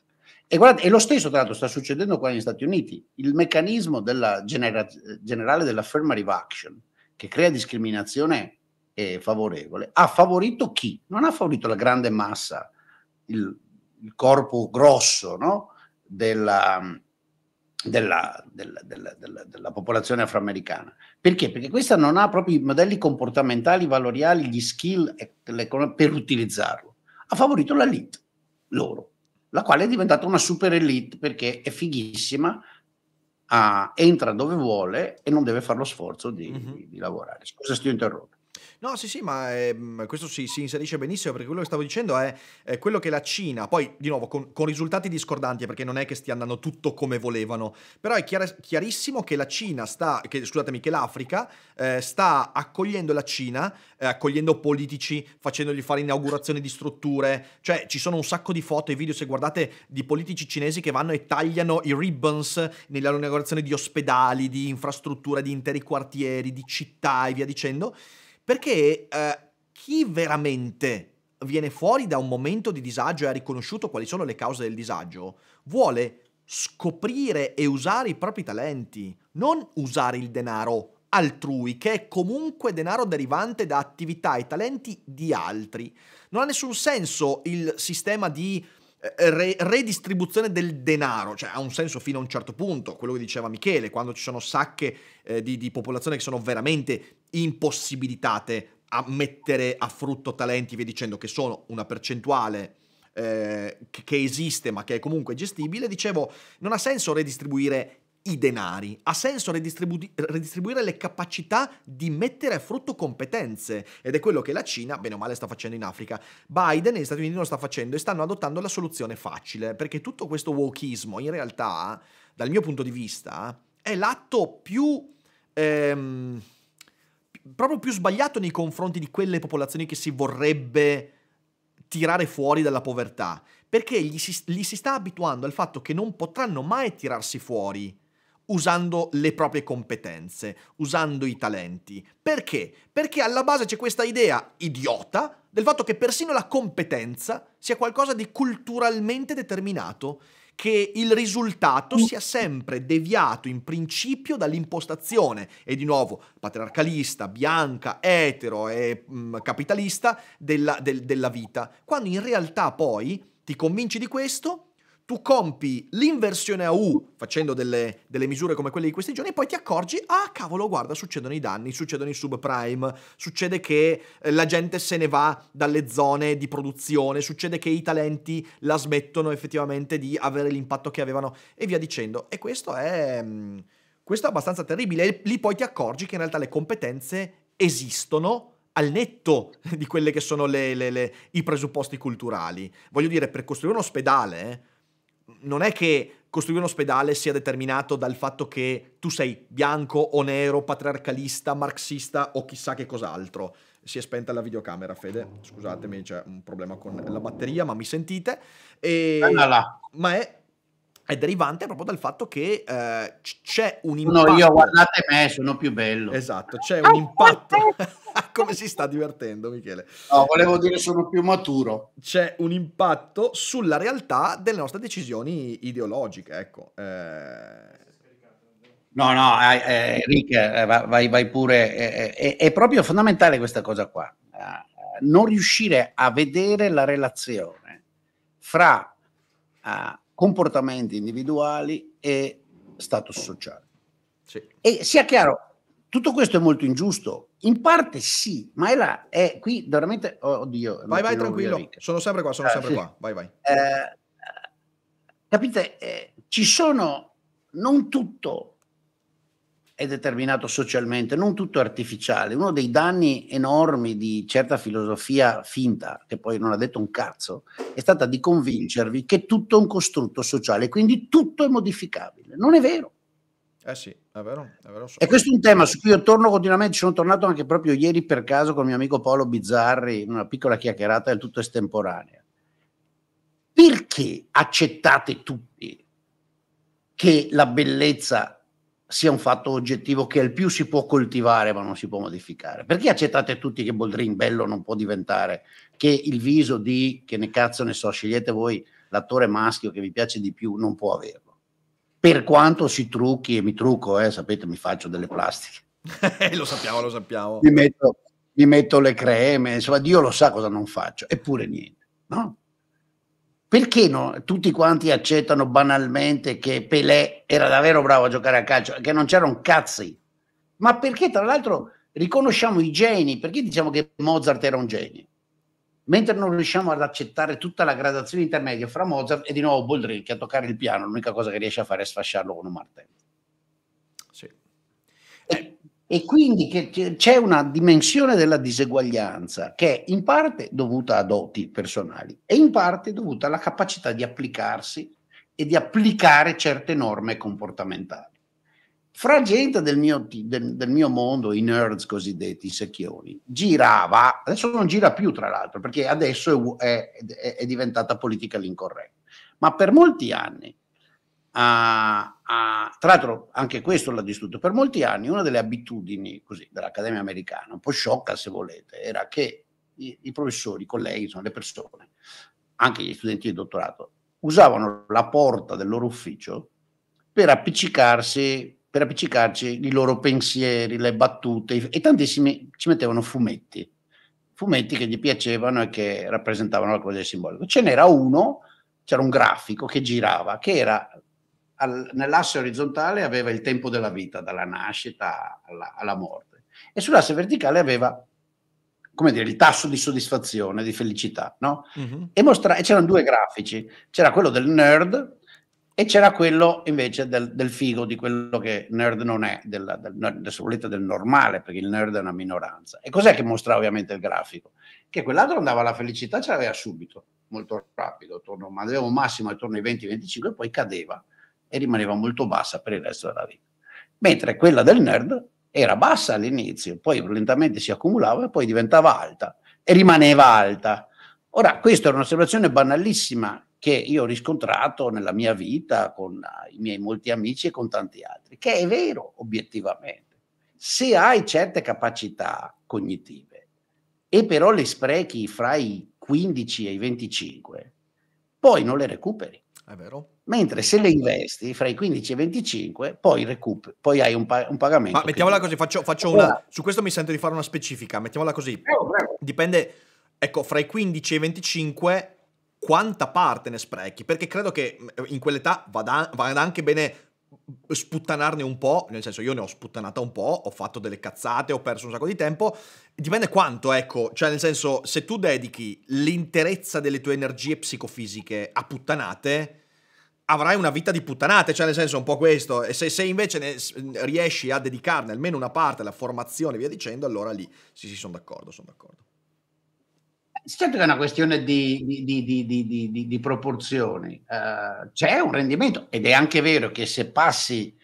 E, guardate, e lo stesso, tra l'altro, sta succedendo qua negli Stati Uniti. Il meccanismo della genera- generale dell'affirmative action, che crea discriminazione eh, favorevole, ha favorito chi? Non ha favorito la grande massa, il, il corpo grosso no? della, della, della, della, della, popolazione afroamericana. Perché? Perché questa non ha proprio i modelli comportamentali, valoriali, gli skill per utilizzarlo. Ha favorito l'elite, loro, la quale è diventata una super elite perché è fighissima, ha, entra dove vuole e non deve fare lo sforzo di, mm-hmm. di, di lavorare. Scusa, se ti interrompo. No, sì, sì, ma ehm, questo si, si, inserisce benissimo perché quello che stavo dicendo è, è quello che la Cina, poi di nuovo con, con, risultati discordanti perché non è che stia andando tutto come volevano, però è chiar, chiarissimo che la Cina sta, che, scusatemi, che l'Africa eh, sta accogliendo la Cina, eh, accogliendo politici, facendogli fare inaugurazioni di strutture, cioè ci sono un sacco di foto e video, se guardate, di politici cinesi che vanno e tagliano i ribbons nella nell'inaugurazione di ospedali, di infrastrutture, di interi quartieri, di città e via dicendo. Perché eh, chi veramente viene fuori da un momento di disagio e ha riconosciuto quali sono le cause del disagio, vuole scoprire e usare i propri talenti, non usare il denaro altrui, che è comunque denaro derivante da attività e talenti di altri. Non ha nessun senso il sistema di eh, re- redistribuzione del denaro, cioè ha un senso fino a un certo punto, quello che diceva Michele, quando ci sono sacche eh, di, di popolazione che sono veramente impossibilitate a mettere a frutto talenti, via dicendo che sono una percentuale eh, che esiste ma che è comunque gestibile, dicevo, non ha senso redistribuire i denari, ha senso redistribu- redistribuire le capacità di mettere a frutto competenze ed è quello che la Cina, bene o male, sta facendo in Africa. Biden e gli Stati Uniti lo sta facendo e stanno adottando la soluzione facile, perché tutto questo wokismo in realtà, dal mio punto di vista, è l'atto più... Ehm, proprio più sbagliato nei confronti di quelle popolazioni che si vorrebbe tirare fuori dalla povertà, perché gli si, gli si sta abituando al fatto che non potranno mai tirarsi fuori usando le proprie competenze, usando i talenti. Perché? Perché alla base c'è questa idea idiota del fatto che persino la competenza sia qualcosa di culturalmente determinato, che il risultato sia sempre deviato in principio dall'impostazione, e di nuovo patriarcalista, bianca, etero e mh, mm, capitalista della, del, della vita, quando in realtà poi ti convinci di questo tu compi l'inversione a U facendo delle, delle, misure come quelle di questi giorni e poi ti accorgi, ah cavolo, guarda, succedono i danni, succedono i subprime, succede che eh, la gente se ne va dalle zone di produzione, succede che i talenti la smettono effettivamente di avere l'impatto che avevano e via dicendo. E questo è, mm, questo è abbastanza terribile. E lì poi ti accorgi che in realtà le competenze esistono al netto di quelli che sono le, le, le, i presupposti culturali. Voglio dire, per costruire un ospedale eh, non è che costruire un ospedale sia determinato dal fatto che tu sei bianco o nero, patriarcalista, marxista o chissà che cos'altro. Si è spenta la videocamera, Fede. Scusatemi, c'è un problema con la batteria, ma mi sentite? E... Ma è è derivante proprio dal fatto che eh, c'è un impatto. No, io guardate me, sono più bello. Esatto, c'è ah, un impatto. [LAUGHS] Come si sta divertendo, Michele? No, volevo dire sono più maturo. C'è un impatto sulla realtà delle nostre decisioni ideologiche, ecco. Eh... No, no, eh, eh Rick, eh, vai, vai, pure. Eh, è proprio fondamentale questa cosa qua. Non riuscire a vedere la relazione fra ah, comportamenti individuali e status sociale. Sì. E sia chiaro, tutto questo è molto ingiusto. In parte sì, ma è là, è qui veramente, oddio. Vai, vai, tranquillo, sono sempre qua, sono ah, sempre sì. qua, vai, vai. Eh, capite, eh, ci sono, non tutto, è determinato socialmente, non tutto artificiale. Uno dei danni enormi di certa filosofia finta, che poi non ha detto un cazzo, è stata di convincervi che tutto è un costrutto sociale, quindi tutto è modificabile. Non è vero. Eh sì, è vero, è vero. E questo è un tema su cui io torno continuamente, ci sono tornato anche proprio ieri per caso con il mio amico Paolo Bizzarri, in una piccola chiacchierata del tutto estemporanea. Perché accettate tutti che la bellezza sia un fatto oggettivo che al più si può coltivare ma non si può modificare. Perché accettate tutti che Boldrin bello non può diventare, che il viso di, che ne cazzo ne so, scegliete voi l'attore maschio che vi piace di più, non può averlo. Per quanto si trucchi, e mi trucco, eh, sapete, mi faccio delle plastiche. [LAUGHS] lo sappiamo, lo sappiamo. Mi metto, mi metto le creme, insomma, Dio lo sa cosa non faccio, eppure niente, no? Perché no? tutti quanti accettano banalmente che Pelé era davvero bravo a giocare a calcio, che non c'erano cazzi? Ma perché tra l'altro riconosciamo i geni? Perché diciamo che Mozart era un genio? Mentre non riusciamo ad accettare tutta la gradazione intermedia fra Mozart e di nuovo Boldrin che a toccare il piano l'unica cosa che riesce a fare è sfasciarlo con un martello. Sì. E, eh, e quindi c'è una dimensione della diseguaglianza che è in parte dovuta a doti personali e in parte dovuta alla capacità di applicarsi e di applicare certe norme comportamentali. Fra gente del mio, del, del mio mondo, i nerds cosiddetti, i secchioni, girava, adesso non gira più tra l'altro perché adesso è, è, è diventata politica l'incorretta, ma per molti anni ha, ha, tra l'altro anche questo l'ha distrutto per molti anni, una delle abitudini così, dell'Accademia Americana, un po' sciocca se volete, era che i, i professori, i colleghi, insomma, le persone, anche gli studenti di dottorato, usavano la porta del loro ufficio per appiccicarsi per appiccicarci i loro pensieri, le battute e tantissimi ci mettevano fumetti, fumetti che gli piacevano e che rappresentavano qualcosa di simbolico. Ce n'era uno, c'era un grafico che girava, che era al, nell'asse orizzontale aveva il tempo della vita, dalla nascita alla, alla morte, e sull'asse verticale aveva come dire, il tasso di soddisfazione, di felicità, no? Uh-huh. E, mostra- e c'erano due grafici, c'era quello del nerd e c'era quello invece del, del figo, di quello che nerd non è, della, del, adesso volete del normale, perché il nerd è una minoranza. E cos'è che mostra ovviamente il grafico? Che quell'altro andava alla felicità, ce l'aveva subito, molto rapido, attorno, ma aveva un massimo attorno ai 20-25 e poi cadeva e rimaneva molto bassa per il resto della vita. Mentre quella del nerd era bassa all'inizio, poi lentamente si accumulava e poi diventava alta e rimaneva alta. Ora, questa è un'osservazione banalissima che io ho riscontrato nella mia vita con i miei molti amici e con tanti altri, che è vero obiettivamente. Se hai certe capacità cognitive e però le sprechi fra i 15 e i 25, poi non le recuperi. È vero. Mentre se le investi fra i 15 e i 25, poi, recuperi, poi hai un, pa- un, pagamento. Ma mettiamola così, faccio, faccio esatto. una... Su questo mi sento di fare una specifica, mettiamola così. Bravo, eh, bravo. Dipende, ecco, fra i 15 e i 25 quanta parte ne sprechi, perché credo che in quell'età vada, vada anche bene sputtanarne un po', nel senso io ne ho sputtanata un po', ho fatto delle cazzate, ho perso un sacco di tempo, dipende quanto, ecco, cioè nel senso se tu dedichi l'interezza delle tue energie psicofisiche a puttanate, avrai una vita di puttanate, cioè nel senso un po' questo, e se, se invece ne, riesci a dedicarne almeno una parte alla formazione e via dicendo, allora lì sì, sì, sono d'accordo, sono d'accordo. Eh, certo che è una questione di, di, di, di proporzioni, uh, c'è un rendimento ed è anche vero che se passi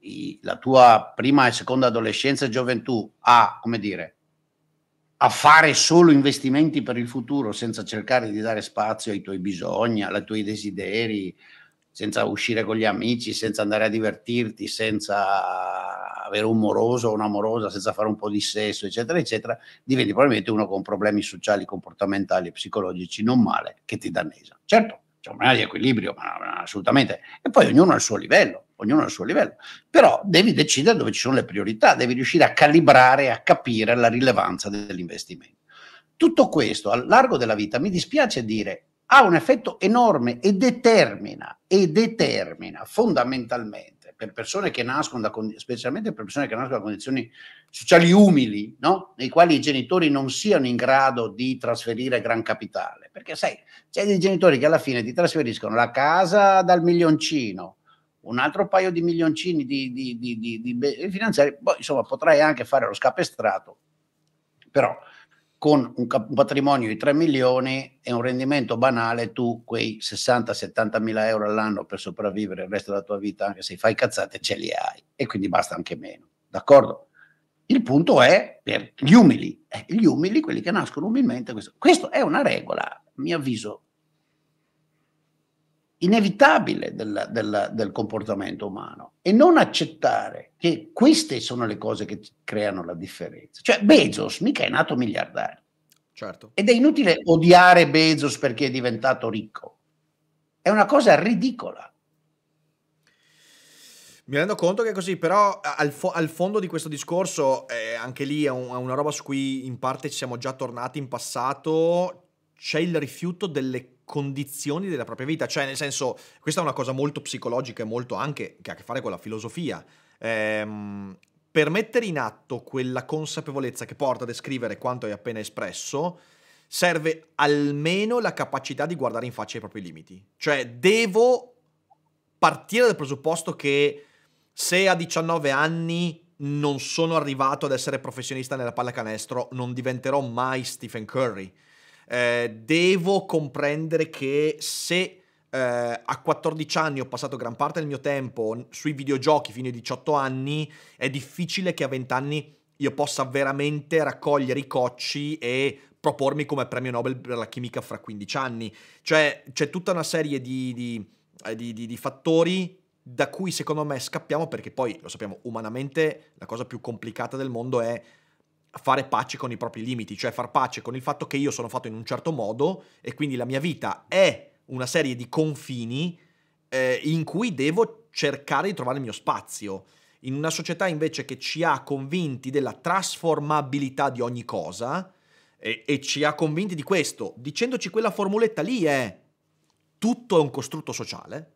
i, la tua prima e seconda adolescenza e gioventù a, come dire, a fare solo investimenti per il futuro senza cercare di dare spazio ai tuoi bisogni, ai tuoi desideri, senza uscire con gli amici, senza andare a divertirti, senza avere un moroso o un'amorosa, senza fare un po' di sesso, eccetera, eccetera, diventi probabilmente uno con problemi sociali, comportamentali e psicologici non male che ti danneggia. Certo, c'è un di equilibrio, ma assolutamente. E poi ognuno ha il suo livello, ognuno ha il suo livello. Però devi decidere dove ci sono le priorità, devi riuscire a calibrare, a capire la rilevanza dell'investimento. Tutto questo, al largo della vita, mi dispiace dire, ha un effetto enorme e determina, e determina fondamentalmente per persone che nascono da condizioni, specialmente per persone che nascono da condizioni sociali umili, no? nei quali i genitori non siano in grado di trasferire gran capitale. Perché sai, c'è dei genitori che alla fine ti trasferiscono la casa dal milioncino, un altro paio di milioncini di, di, di, di finanziari, poi insomma potrai anche fare lo scapestrato, però con un, patrimonio di 3 milioni e un rendimento banale, tu quei 60-70 mila euro all'anno per sopravvivere il resto della tua vita, anche se fai cazzate, ce li hai e quindi basta anche meno. D'accordo? Il punto è per gli umili, eh, gli umili, quelli che nascono umilmente, Questa è una regola, a mio avviso, inevitabile del, del, del comportamento umano e non accettare che queste sono le cose che creano la differenza. Cioè Bezos mica è nato miliardario. Certo. Ed è inutile odiare Bezos perché è diventato ricco. È una cosa ridicola. Mi rendo conto che è così, però al, fo- al fondo di questo discorso, eh, anche lì è, un- è una roba su cui in parte ci siamo già tornati in passato, c'è il rifiuto delle condizioni della propria vita, cioè nel senso, questa è una cosa molto psicologica e molto anche che ha a che fare con la filosofia. Ehm, per mettere in atto quella consapevolezza che porta a descrivere quanto hai appena espresso, serve almeno la capacità di guardare in faccia i propri limiti. Cioè, devo partire dal presupposto che se a 19 anni non sono arrivato ad essere professionista nella pallacanestro, non diventerò mai Stephen Curry. Eh, devo comprendere che se eh, a 14 anni ho passato gran parte del mio tempo sui videogiochi fino ai 18 anni, è difficile che a 20 anni io possa veramente raccogliere i cocci e propormi come premio Nobel per la chimica fra 15 anni. Cioè c'è tutta una serie di, di, eh, di, di, di fattori da cui secondo me scappiamo perché poi lo sappiamo umanamente la cosa più complicata del mondo è fare pace con i propri limiti, cioè far pace con il fatto che io sono fatto in un certo modo e quindi la mia vita è una serie di confini eh, in cui devo cercare di trovare il mio spazio. In una società invece che ci ha convinti della trasformabilità di ogni cosa e, e ci ha convinti di questo, dicendoci quella formuletta lì è tutto è un costrutto sociale,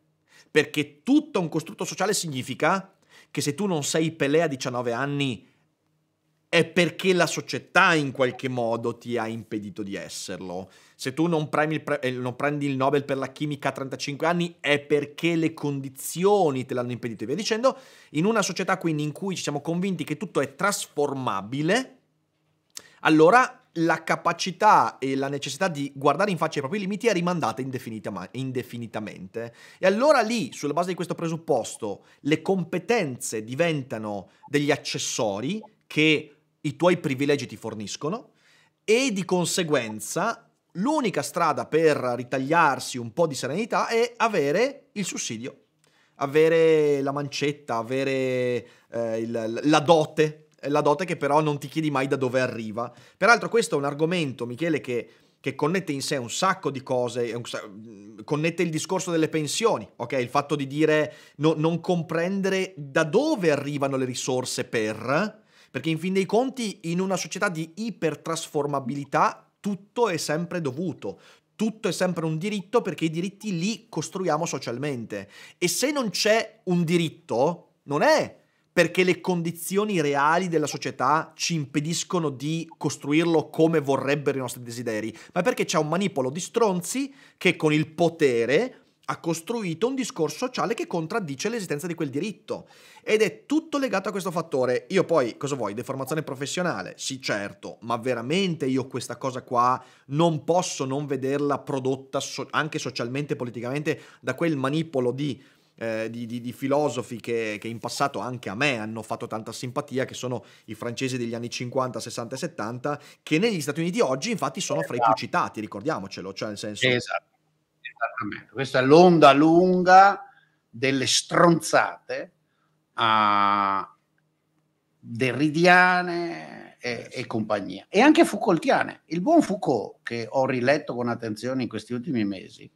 perché tutto è un costrutto sociale significa che se tu non sei Pelé a 19 anni è perché la società in qualche modo ti ha impedito di esserlo. Se tu non, il pre- eh, non prendi il Nobel per la chimica a 35 anni è perché le condizioni te l'hanno impedito e via dicendo. In una società quindi in cui ci siamo convinti che tutto è trasformabile, allora la capacità e la necessità di guardare in faccia i propri limiti è rimandata indefinitamente. E allora lì, sulla base di questo presupposto, le competenze diventano degli accessori che i tuoi privilegi ti forniscono e di conseguenza l'unica strada per ritagliarsi un po' di serenità è avere il sussidio, avere la mancetta, avere eh, il, la dote, la dote che però non ti chiedi mai da dove arriva. Peraltro questo è un argomento, Michele, che che connette in sé un sacco di cose, connette il discorso delle pensioni, ok? Il fatto di dire no, non comprendere da dove arrivano le risorse per, perché in fin dei conti in una società di ipertrasformabilità tutto è sempre dovuto, tutto è sempre un diritto perché i diritti li costruiamo socialmente e se non c'è un diritto non è perché le condizioni reali della società ci impediscono di costruirlo come vorrebbero i nostri desideri, ma perché c'è un manipolo di stronzi che con il potere ha costruito un discorso sociale che contraddice l'esistenza di quel diritto. Ed è tutto legato a questo fattore. Io poi, cosa vuoi, deformazione professionale? Sì, certo, ma veramente io questa cosa qua non posso non vederla prodotta so- anche socialmente, politicamente, da quel manipolo di eh, di, di, di, filosofi che, che, in passato anche a me hanno fatto tanta simpatia, che sono i francesi degli anni 50, 60 e 70, che negli Stati Uniti oggi infatti sono fra i più esatto. citati, ricordiamocelo, cioè nel senso... Esatto. Esattamente, questa è l'onda lunga delle stronzate uh, derridiane e, eh, e, compagnia. E anche Foucaultiane. Il buon Foucault, che ho riletto con attenzione in questi ultimi mesi,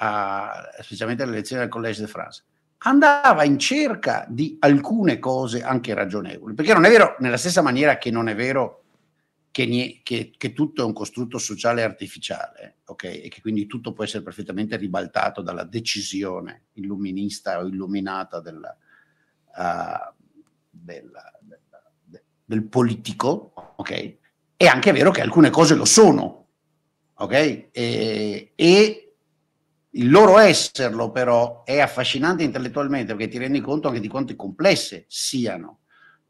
uh, specialmente alle lezioni del Collège de France, andava in cerca di alcune cose anche ragionevoli, perché non è vero, nella stessa maniera che non è vero che, che, che, tutto è un costrutto sociale artificiale, ok? E che quindi tutto può essere perfettamente ribaltato dalla decisione illuminista o illuminata della, uh, della, della, de, del politico, ok? È anche vero che alcune cose lo sono, ok? E, e il loro esserlo però è affascinante intellettualmente perché ti rendi conto anche di quanto complesse siano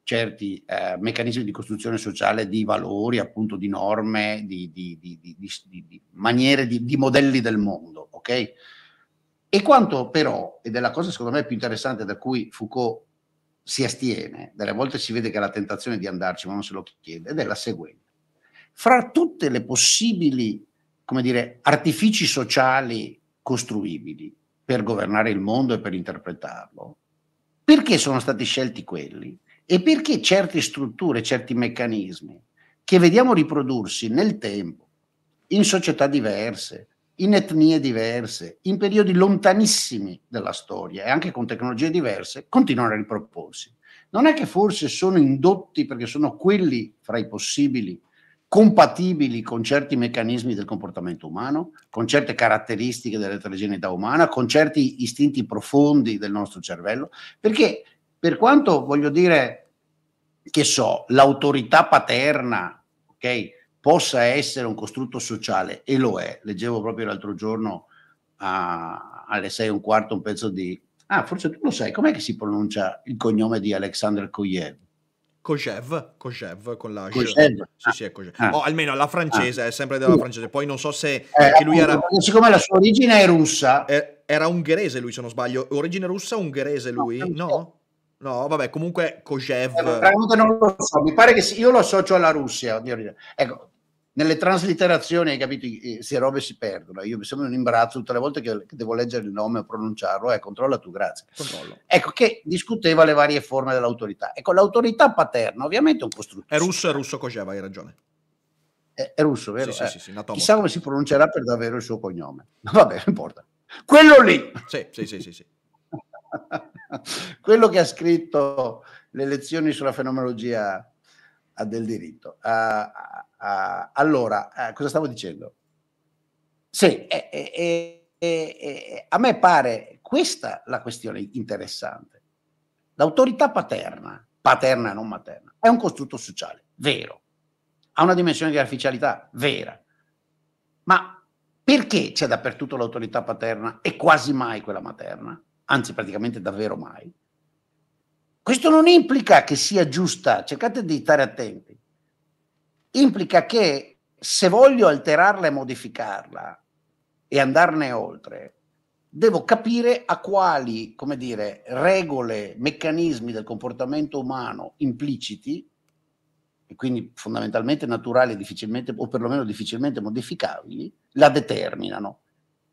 certi eh, meccanismi di costruzione sociale di valori, appunto di norme, di, di, di, di maniere, di, modelli del mondo, ok? E quanto però, ed è la cosa secondo me più interessante da cui Foucault si astiene, delle volte si vede che ha la tentazione di andarci, ma non se lo chiede, ed è la seguente. Fra tutte le possibili, come dire, artifici sociali costruibili per governare il mondo e per interpretarlo, perché sono stati scelti quelli? e perché certe strutture, certi meccanismi che vediamo riprodursi nel tempo, in società diverse, in etnie diverse, in periodi lontanissimi della storia e anche con tecnologie diverse, continuano a riproporsi. Non è che forse sono indotti perché sono quelli fra i possibili compatibili con certi meccanismi del comportamento umano, con certe caratteristiche dell'eterogeneità umana, con certi istinti profondi del nostro cervello, perché per quanto voglio dire, che so, l'autorità paterna, ok? possa essere un costrutto sociale, e lo è. Leggevo proprio l'altro giorno a, alle sei e un quarto un pezzo di... Ah, forse tu lo sai, com'è che si pronuncia il cognome di Alexander Koyev? Kojev, Kojev con la Kojev. Sì, sì, è ah, Kojev. Ah. O almeno alla francese, ah. è sempre della francese. Poi non so se eh, lui era... Siccome la sua origine è russa... Eh, era ungherese lui, se non sbaglio. Origine russa, ungherese lui, no? no? No, vabbè, comunque Kojev... Eh, non lo so, mi pare che sì, io lo associo alla Russia. Ecco, nelle traslitterazioni, hai capito, queste robe si perdono. Io mi sembra un imbarazzo tutte le volte che, devo leggere il nome o pronunciarlo. Eh, controlla tu, grazie. Controllo. Ecco, che discuteva le varie forme dell'autorità. Ecco, l'autorità paterna ovviamente è un costrutto. È russo, è russo Kojev, hai ragione. È, è russo, vero? Sì, eh. sì, sì, sì Chissà come si pronuncerà per davvero il suo cognome. Ma [LAUGHS] vabbè, non importa. Quello lì! Sì, sì, sì, sì. sì. [LAUGHS] [LAUGHS] quello che ha scritto le lezioni sulla fenomenologia del diritto. Ah, ah, ah, allora, eh, cosa stavo dicendo? Sì, è, è, è, a me pare questa la questione interessante. L'autorità paterna, paterna e non materna, è un costrutto sociale, vero. Ha una dimensione di artificialità, vera. Ma perché c'è dappertutto l'autorità paterna e quasi mai quella materna? anzi praticamente davvero mai. Questo non implica che sia giusta, cercate di stare attenti, implica che se voglio alterarla e modificarla e andarne oltre, devo capire a quali, come dire, regole, meccanismi del comportamento umano impliciti, e quindi fondamentalmente naturali difficilmente, o perlomeno difficilmente modificabili, la determinano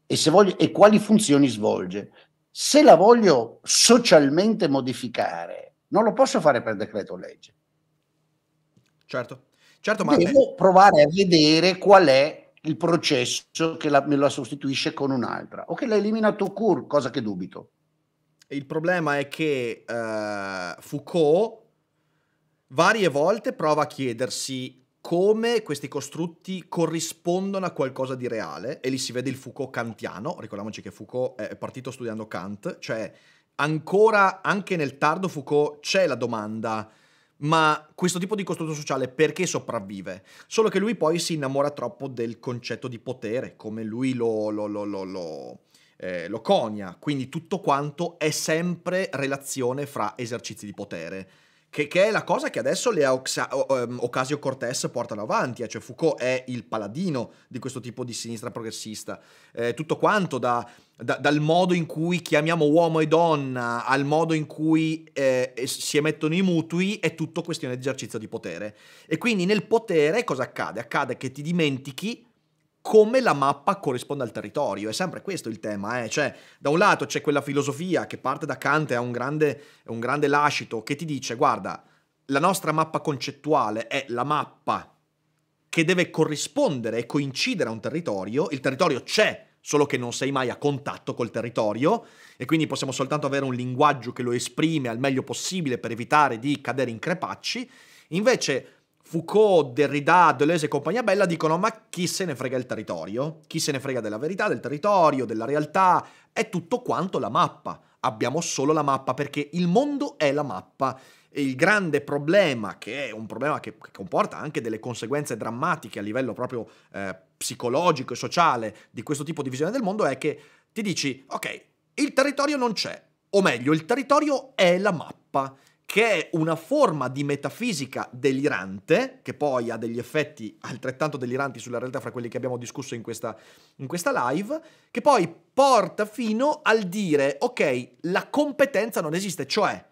e, voglio, e quali funzioni svolge se la voglio socialmente modificare, non lo posso fare per decreto legge. Certo, certo ma... Devo beh. provare a vedere qual è il processo che la, me la sostituisce con un'altra o che l'ha elimina to cosa che dubito. Il problema è che uh, Foucault varie volte prova a chiedersi come questi costrutti corrispondono a qualcosa di reale, e lì si vede il Foucault kantiano, ricordiamoci che Foucault è partito studiando Kant, cioè ancora anche nel tardo Foucault c'è la domanda ma questo tipo di costrutto sociale perché sopravvive? Solo che lui poi si innamora troppo del concetto di potere, come lui lo, lo, lo, lo eh, conia, quindi tutto quanto è sempre relazione fra esercizi di potere che, che, è la cosa che adesso le Oxa- ehm, Ocasio Cortez portano avanti, eh, cioè Foucault è il paladino di questo tipo di sinistra progressista. Eh, tutto quanto da, da, dal modo in cui chiamiamo uomo e donna al modo in cui eh, si emettono i mutui è tutto questione di esercizio di potere. E quindi nel potere cosa accade? Accade che ti dimentichi come la mappa corrisponde al territorio. È sempre questo il tema, eh? cioè da un lato c'è quella filosofia che parte da Kant e ha un grande, un grande lascito che ti dice guarda, la nostra mappa concettuale è la mappa che deve corrispondere e coincidere a un territorio, il territorio c'è, solo che non sei mai a contatto col territorio e quindi possiamo soltanto avere un linguaggio che lo esprime al meglio possibile per evitare di cadere in crepacci. Invece Foucault, Derrida, Deleuze e compagnia bella dicono ma chi se ne frega il territorio? Chi se ne frega della verità, del territorio, della realtà? È tutto quanto la mappa. Abbiamo solo la mappa perché il mondo è la mappa. E il grande problema, che è un problema che, comporta anche delle conseguenze drammatiche a livello proprio eh, psicologico e sociale di questo tipo di visione del mondo, è che ti dici ok, il territorio non c'è, o meglio, il territorio è la mappa che è una forma di metafisica delirante, che poi ha degli effetti altrettanto deliranti sulla realtà fra quelli che abbiamo discusso in questa, in questa live, che poi porta fino al dire, ok, la competenza non esiste, cioè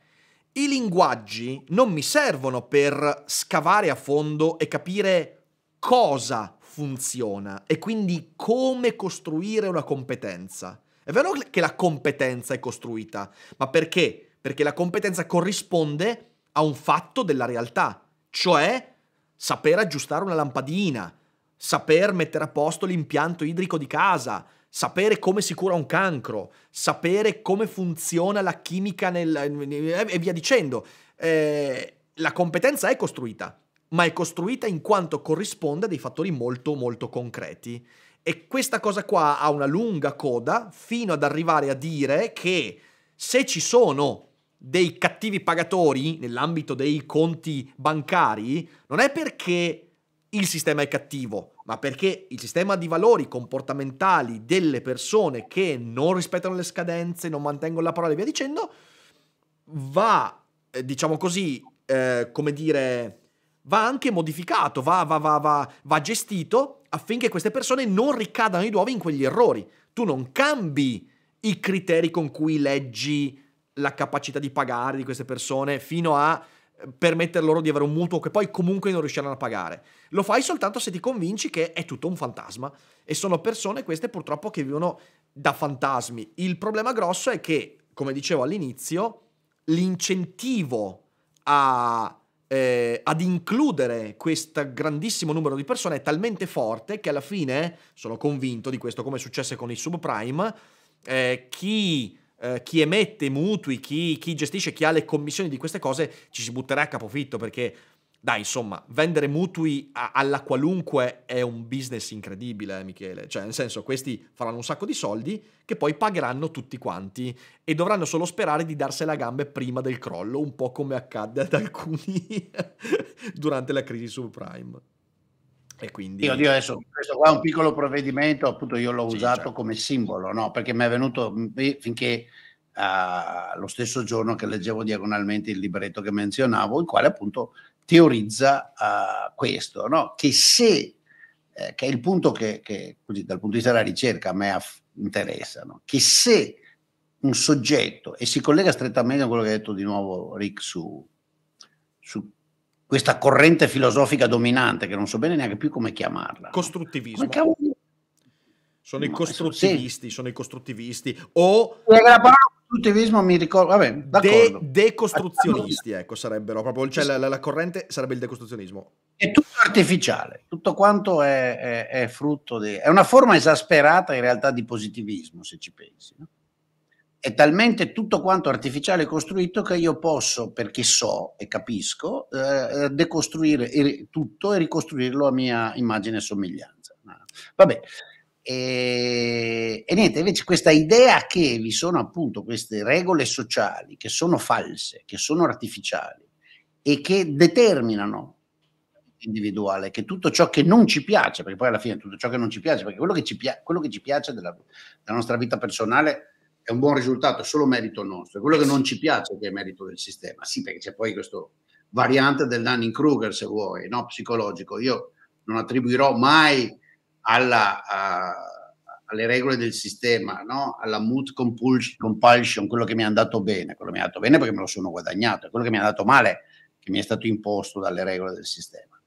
i linguaggi non mi servono per scavare a fondo e capire cosa funziona e quindi come costruire una competenza. È vero che la competenza è costruita, ma perché? perché la competenza corrisponde a un fatto della realtà, cioè saper aggiustare una lampadina, saper mettere a posto l'impianto idrico di casa, sapere come si cura un cancro, sapere come funziona la chimica nel, e via dicendo. Eh, la competenza è costruita, ma è costruita in quanto corrisponde a dei fattori molto molto concreti. E questa cosa qua ha una lunga coda fino ad arrivare a dire che se ci sono dei cattivi pagatori nell'ambito dei conti bancari non è perché il sistema è cattivo, ma perché il sistema di valori comportamentali delle persone che non rispettano le scadenze, non mantengono la parola e via dicendo, va, eh, diciamo così, eh, come dire, va anche modificato, va, va, va, va, gestito affinché queste persone non ricadano di nuovo in quegli errori. Tu non cambi i criteri con cui leggi la capacità di pagare di queste persone fino a eh, permetter loro di avere un mutuo che poi comunque non riusciranno a pagare. Lo fai soltanto se ti convinci che è tutto un fantasma e sono persone queste purtroppo che vivono da fantasmi. Il problema grosso è che, come dicevo all'inizio, l'incentivo a, eh, ad includere questo grandissimo numero di persone è talmente forte che alla fine, sono convinto di questo come è successo con i subprime, eh, chi eh, chi emette mutui, chi, chi gestisce, chi ha le commissioni di queste cose, ci si butterà a capofitto perché dai, insomma, vendere mutui a, alla qualunque è un business incredibile, eh, Michele. Cioè, nel senso, questi faranno un sacco di soldi che poi pagheranno tutti quanti e dovranno solo sperare di darsela a gambe prima del crollo, un po' come accadde ad alcuni [LAUGHS] durante la crisi subprime. E quindi... Io dico adesso, questo qua è un piccolo provvedimento, appunto io l'ho sì, usato certo. come simbolo, no? perché mi è venuto mm, finché uh, lo stesso giorno che leggevo diagonalmente il libretto che menzionavo, il quale appunto teorizza uh, questo, no? che se, eh, che è il punto che, che così, dal punto di vista della ricerca a me aff- interessa, no? che se un soggetto, e si collega strettamente a quello che ha detto di nuovo Rick su, su questa corrente filosofica dominante, che non so bene neanche più come chiamarla. Costruttivismo. Come sono, no, i sì. sono i costruttivisti, o... La parola costruttivismo mi ricordo, vabbè, d'accordo. De- decostruzionisti, ecco, sarebbero proprio, cioè la, la, corrente sarebbe il decostruzionismo. È tutto artificiale, tutto quanto è, è, è frutto di... È una forma esasperata in realtà di positivismo, se ci pensi, no? è talmente tutto quanto artificiale costruito che io posso, perché so e capisco, eh, decostruire tutto e ricostruirlo a mia immagine e somiglianza. Vabbè. E, e, niente, invece questa idea che vi sono appunto queste regole sociali che sono false, che sono artificiali e che determinano l'individuale, che tutto ciò che non ci piace, perché poi alla fine tutto ciò che non ci piace, perché quello che ci, pia- quello che ci piace della, della nostra vita personale è un buon risultato, è solo merito nostro. quello che non ci piace che è merito del sistema. Sì, perché c'è poi questo variante del Dunning-Kruger, se vuoi, no? psicologico. Io non attribuirò mai alla, a, alle regole del sistema, no? alla mood compulsion, quello che mi è andato bene. Quello che mi è andato bene perché me lo sono guadagnato, quello che mi è andato male che mi è stato imposto dalle regole del sistema.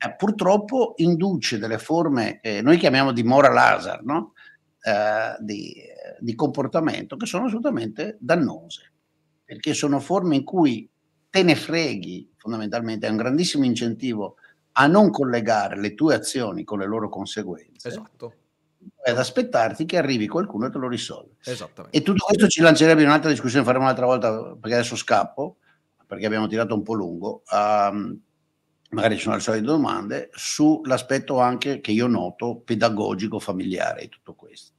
Eh, purtroppo induce delle forme che noi chiamiamo di moral hazard, no? eh, di di comportamento che sono assolutamente dannose, perché sono forme in cui te ne freghi fondamentalmente, è un grandissimo incentivo a non collegare le tue azioni con le loro conseguenze. Esatto. Ad aspettarti che arrivi qualcuno e te lo risolve. E tutto questo ci lancerebbe in un'altra discussione, faremo un'altra volta perché adesso scappo, perché abbiamo tirato un po' lungo. Um, magari ci sono le solite domande, sull'aspetto anche che io noto pedagogico familiare di tutto questo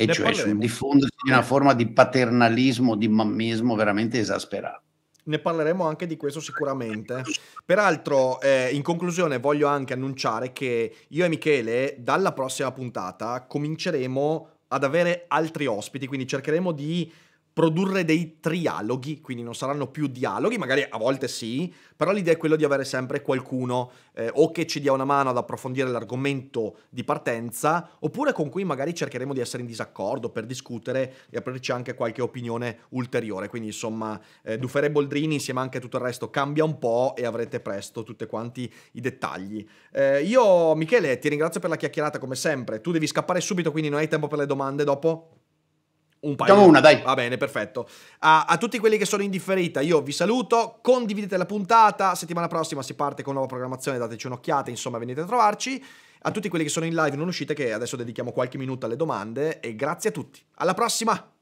e ne cioè sul diffondersi di una eh. forma di paternalismo, di mammismo veramente esasperato. Ne parleremo anche di questo sicuramente. [LAUGHS] Peraltro, eh, in conclusione, voglio anche annunciare che io e Michele, dalla prossima puntata, cominceremo ad avere altri ospiti, quindi cercheremo di produrre dei trialoghi, quindi non saranno più dialoghi, magari a volte sì, però l'idea è quella di avere sempre qualcuno eh, o che ci dia una mano ad approfondire l'argomento di partenza, oppure con cui magari cercheremo di essere in disaccordo per discutere e aprirci anche qualche opinione ulteriore. Quindi insomma, eh, Dufere e Boldrini insieme anche a tutto il resto cambia un po' e avrete presto tutti quanti i dettagli. Eh, io Michele ti ringrazio per la chiacchierata come sempre, tu devi scappare subito quindi non hai tempo per le domande dopo. Un paio. Facciamo una, dai. Va bene, perfetto. A, a, tutti quelli che sono in differita, io vi saluto. Condividete la puntata. Settimana prossima si parte con nuova programmazione. Dateci un'occhiata. Insomma, venite a trovarci. A tutti quelli che sono in live, non uscite, che adesso dedichiamo qualche minuto alle domande. E grazie a tutti. Alla prossima!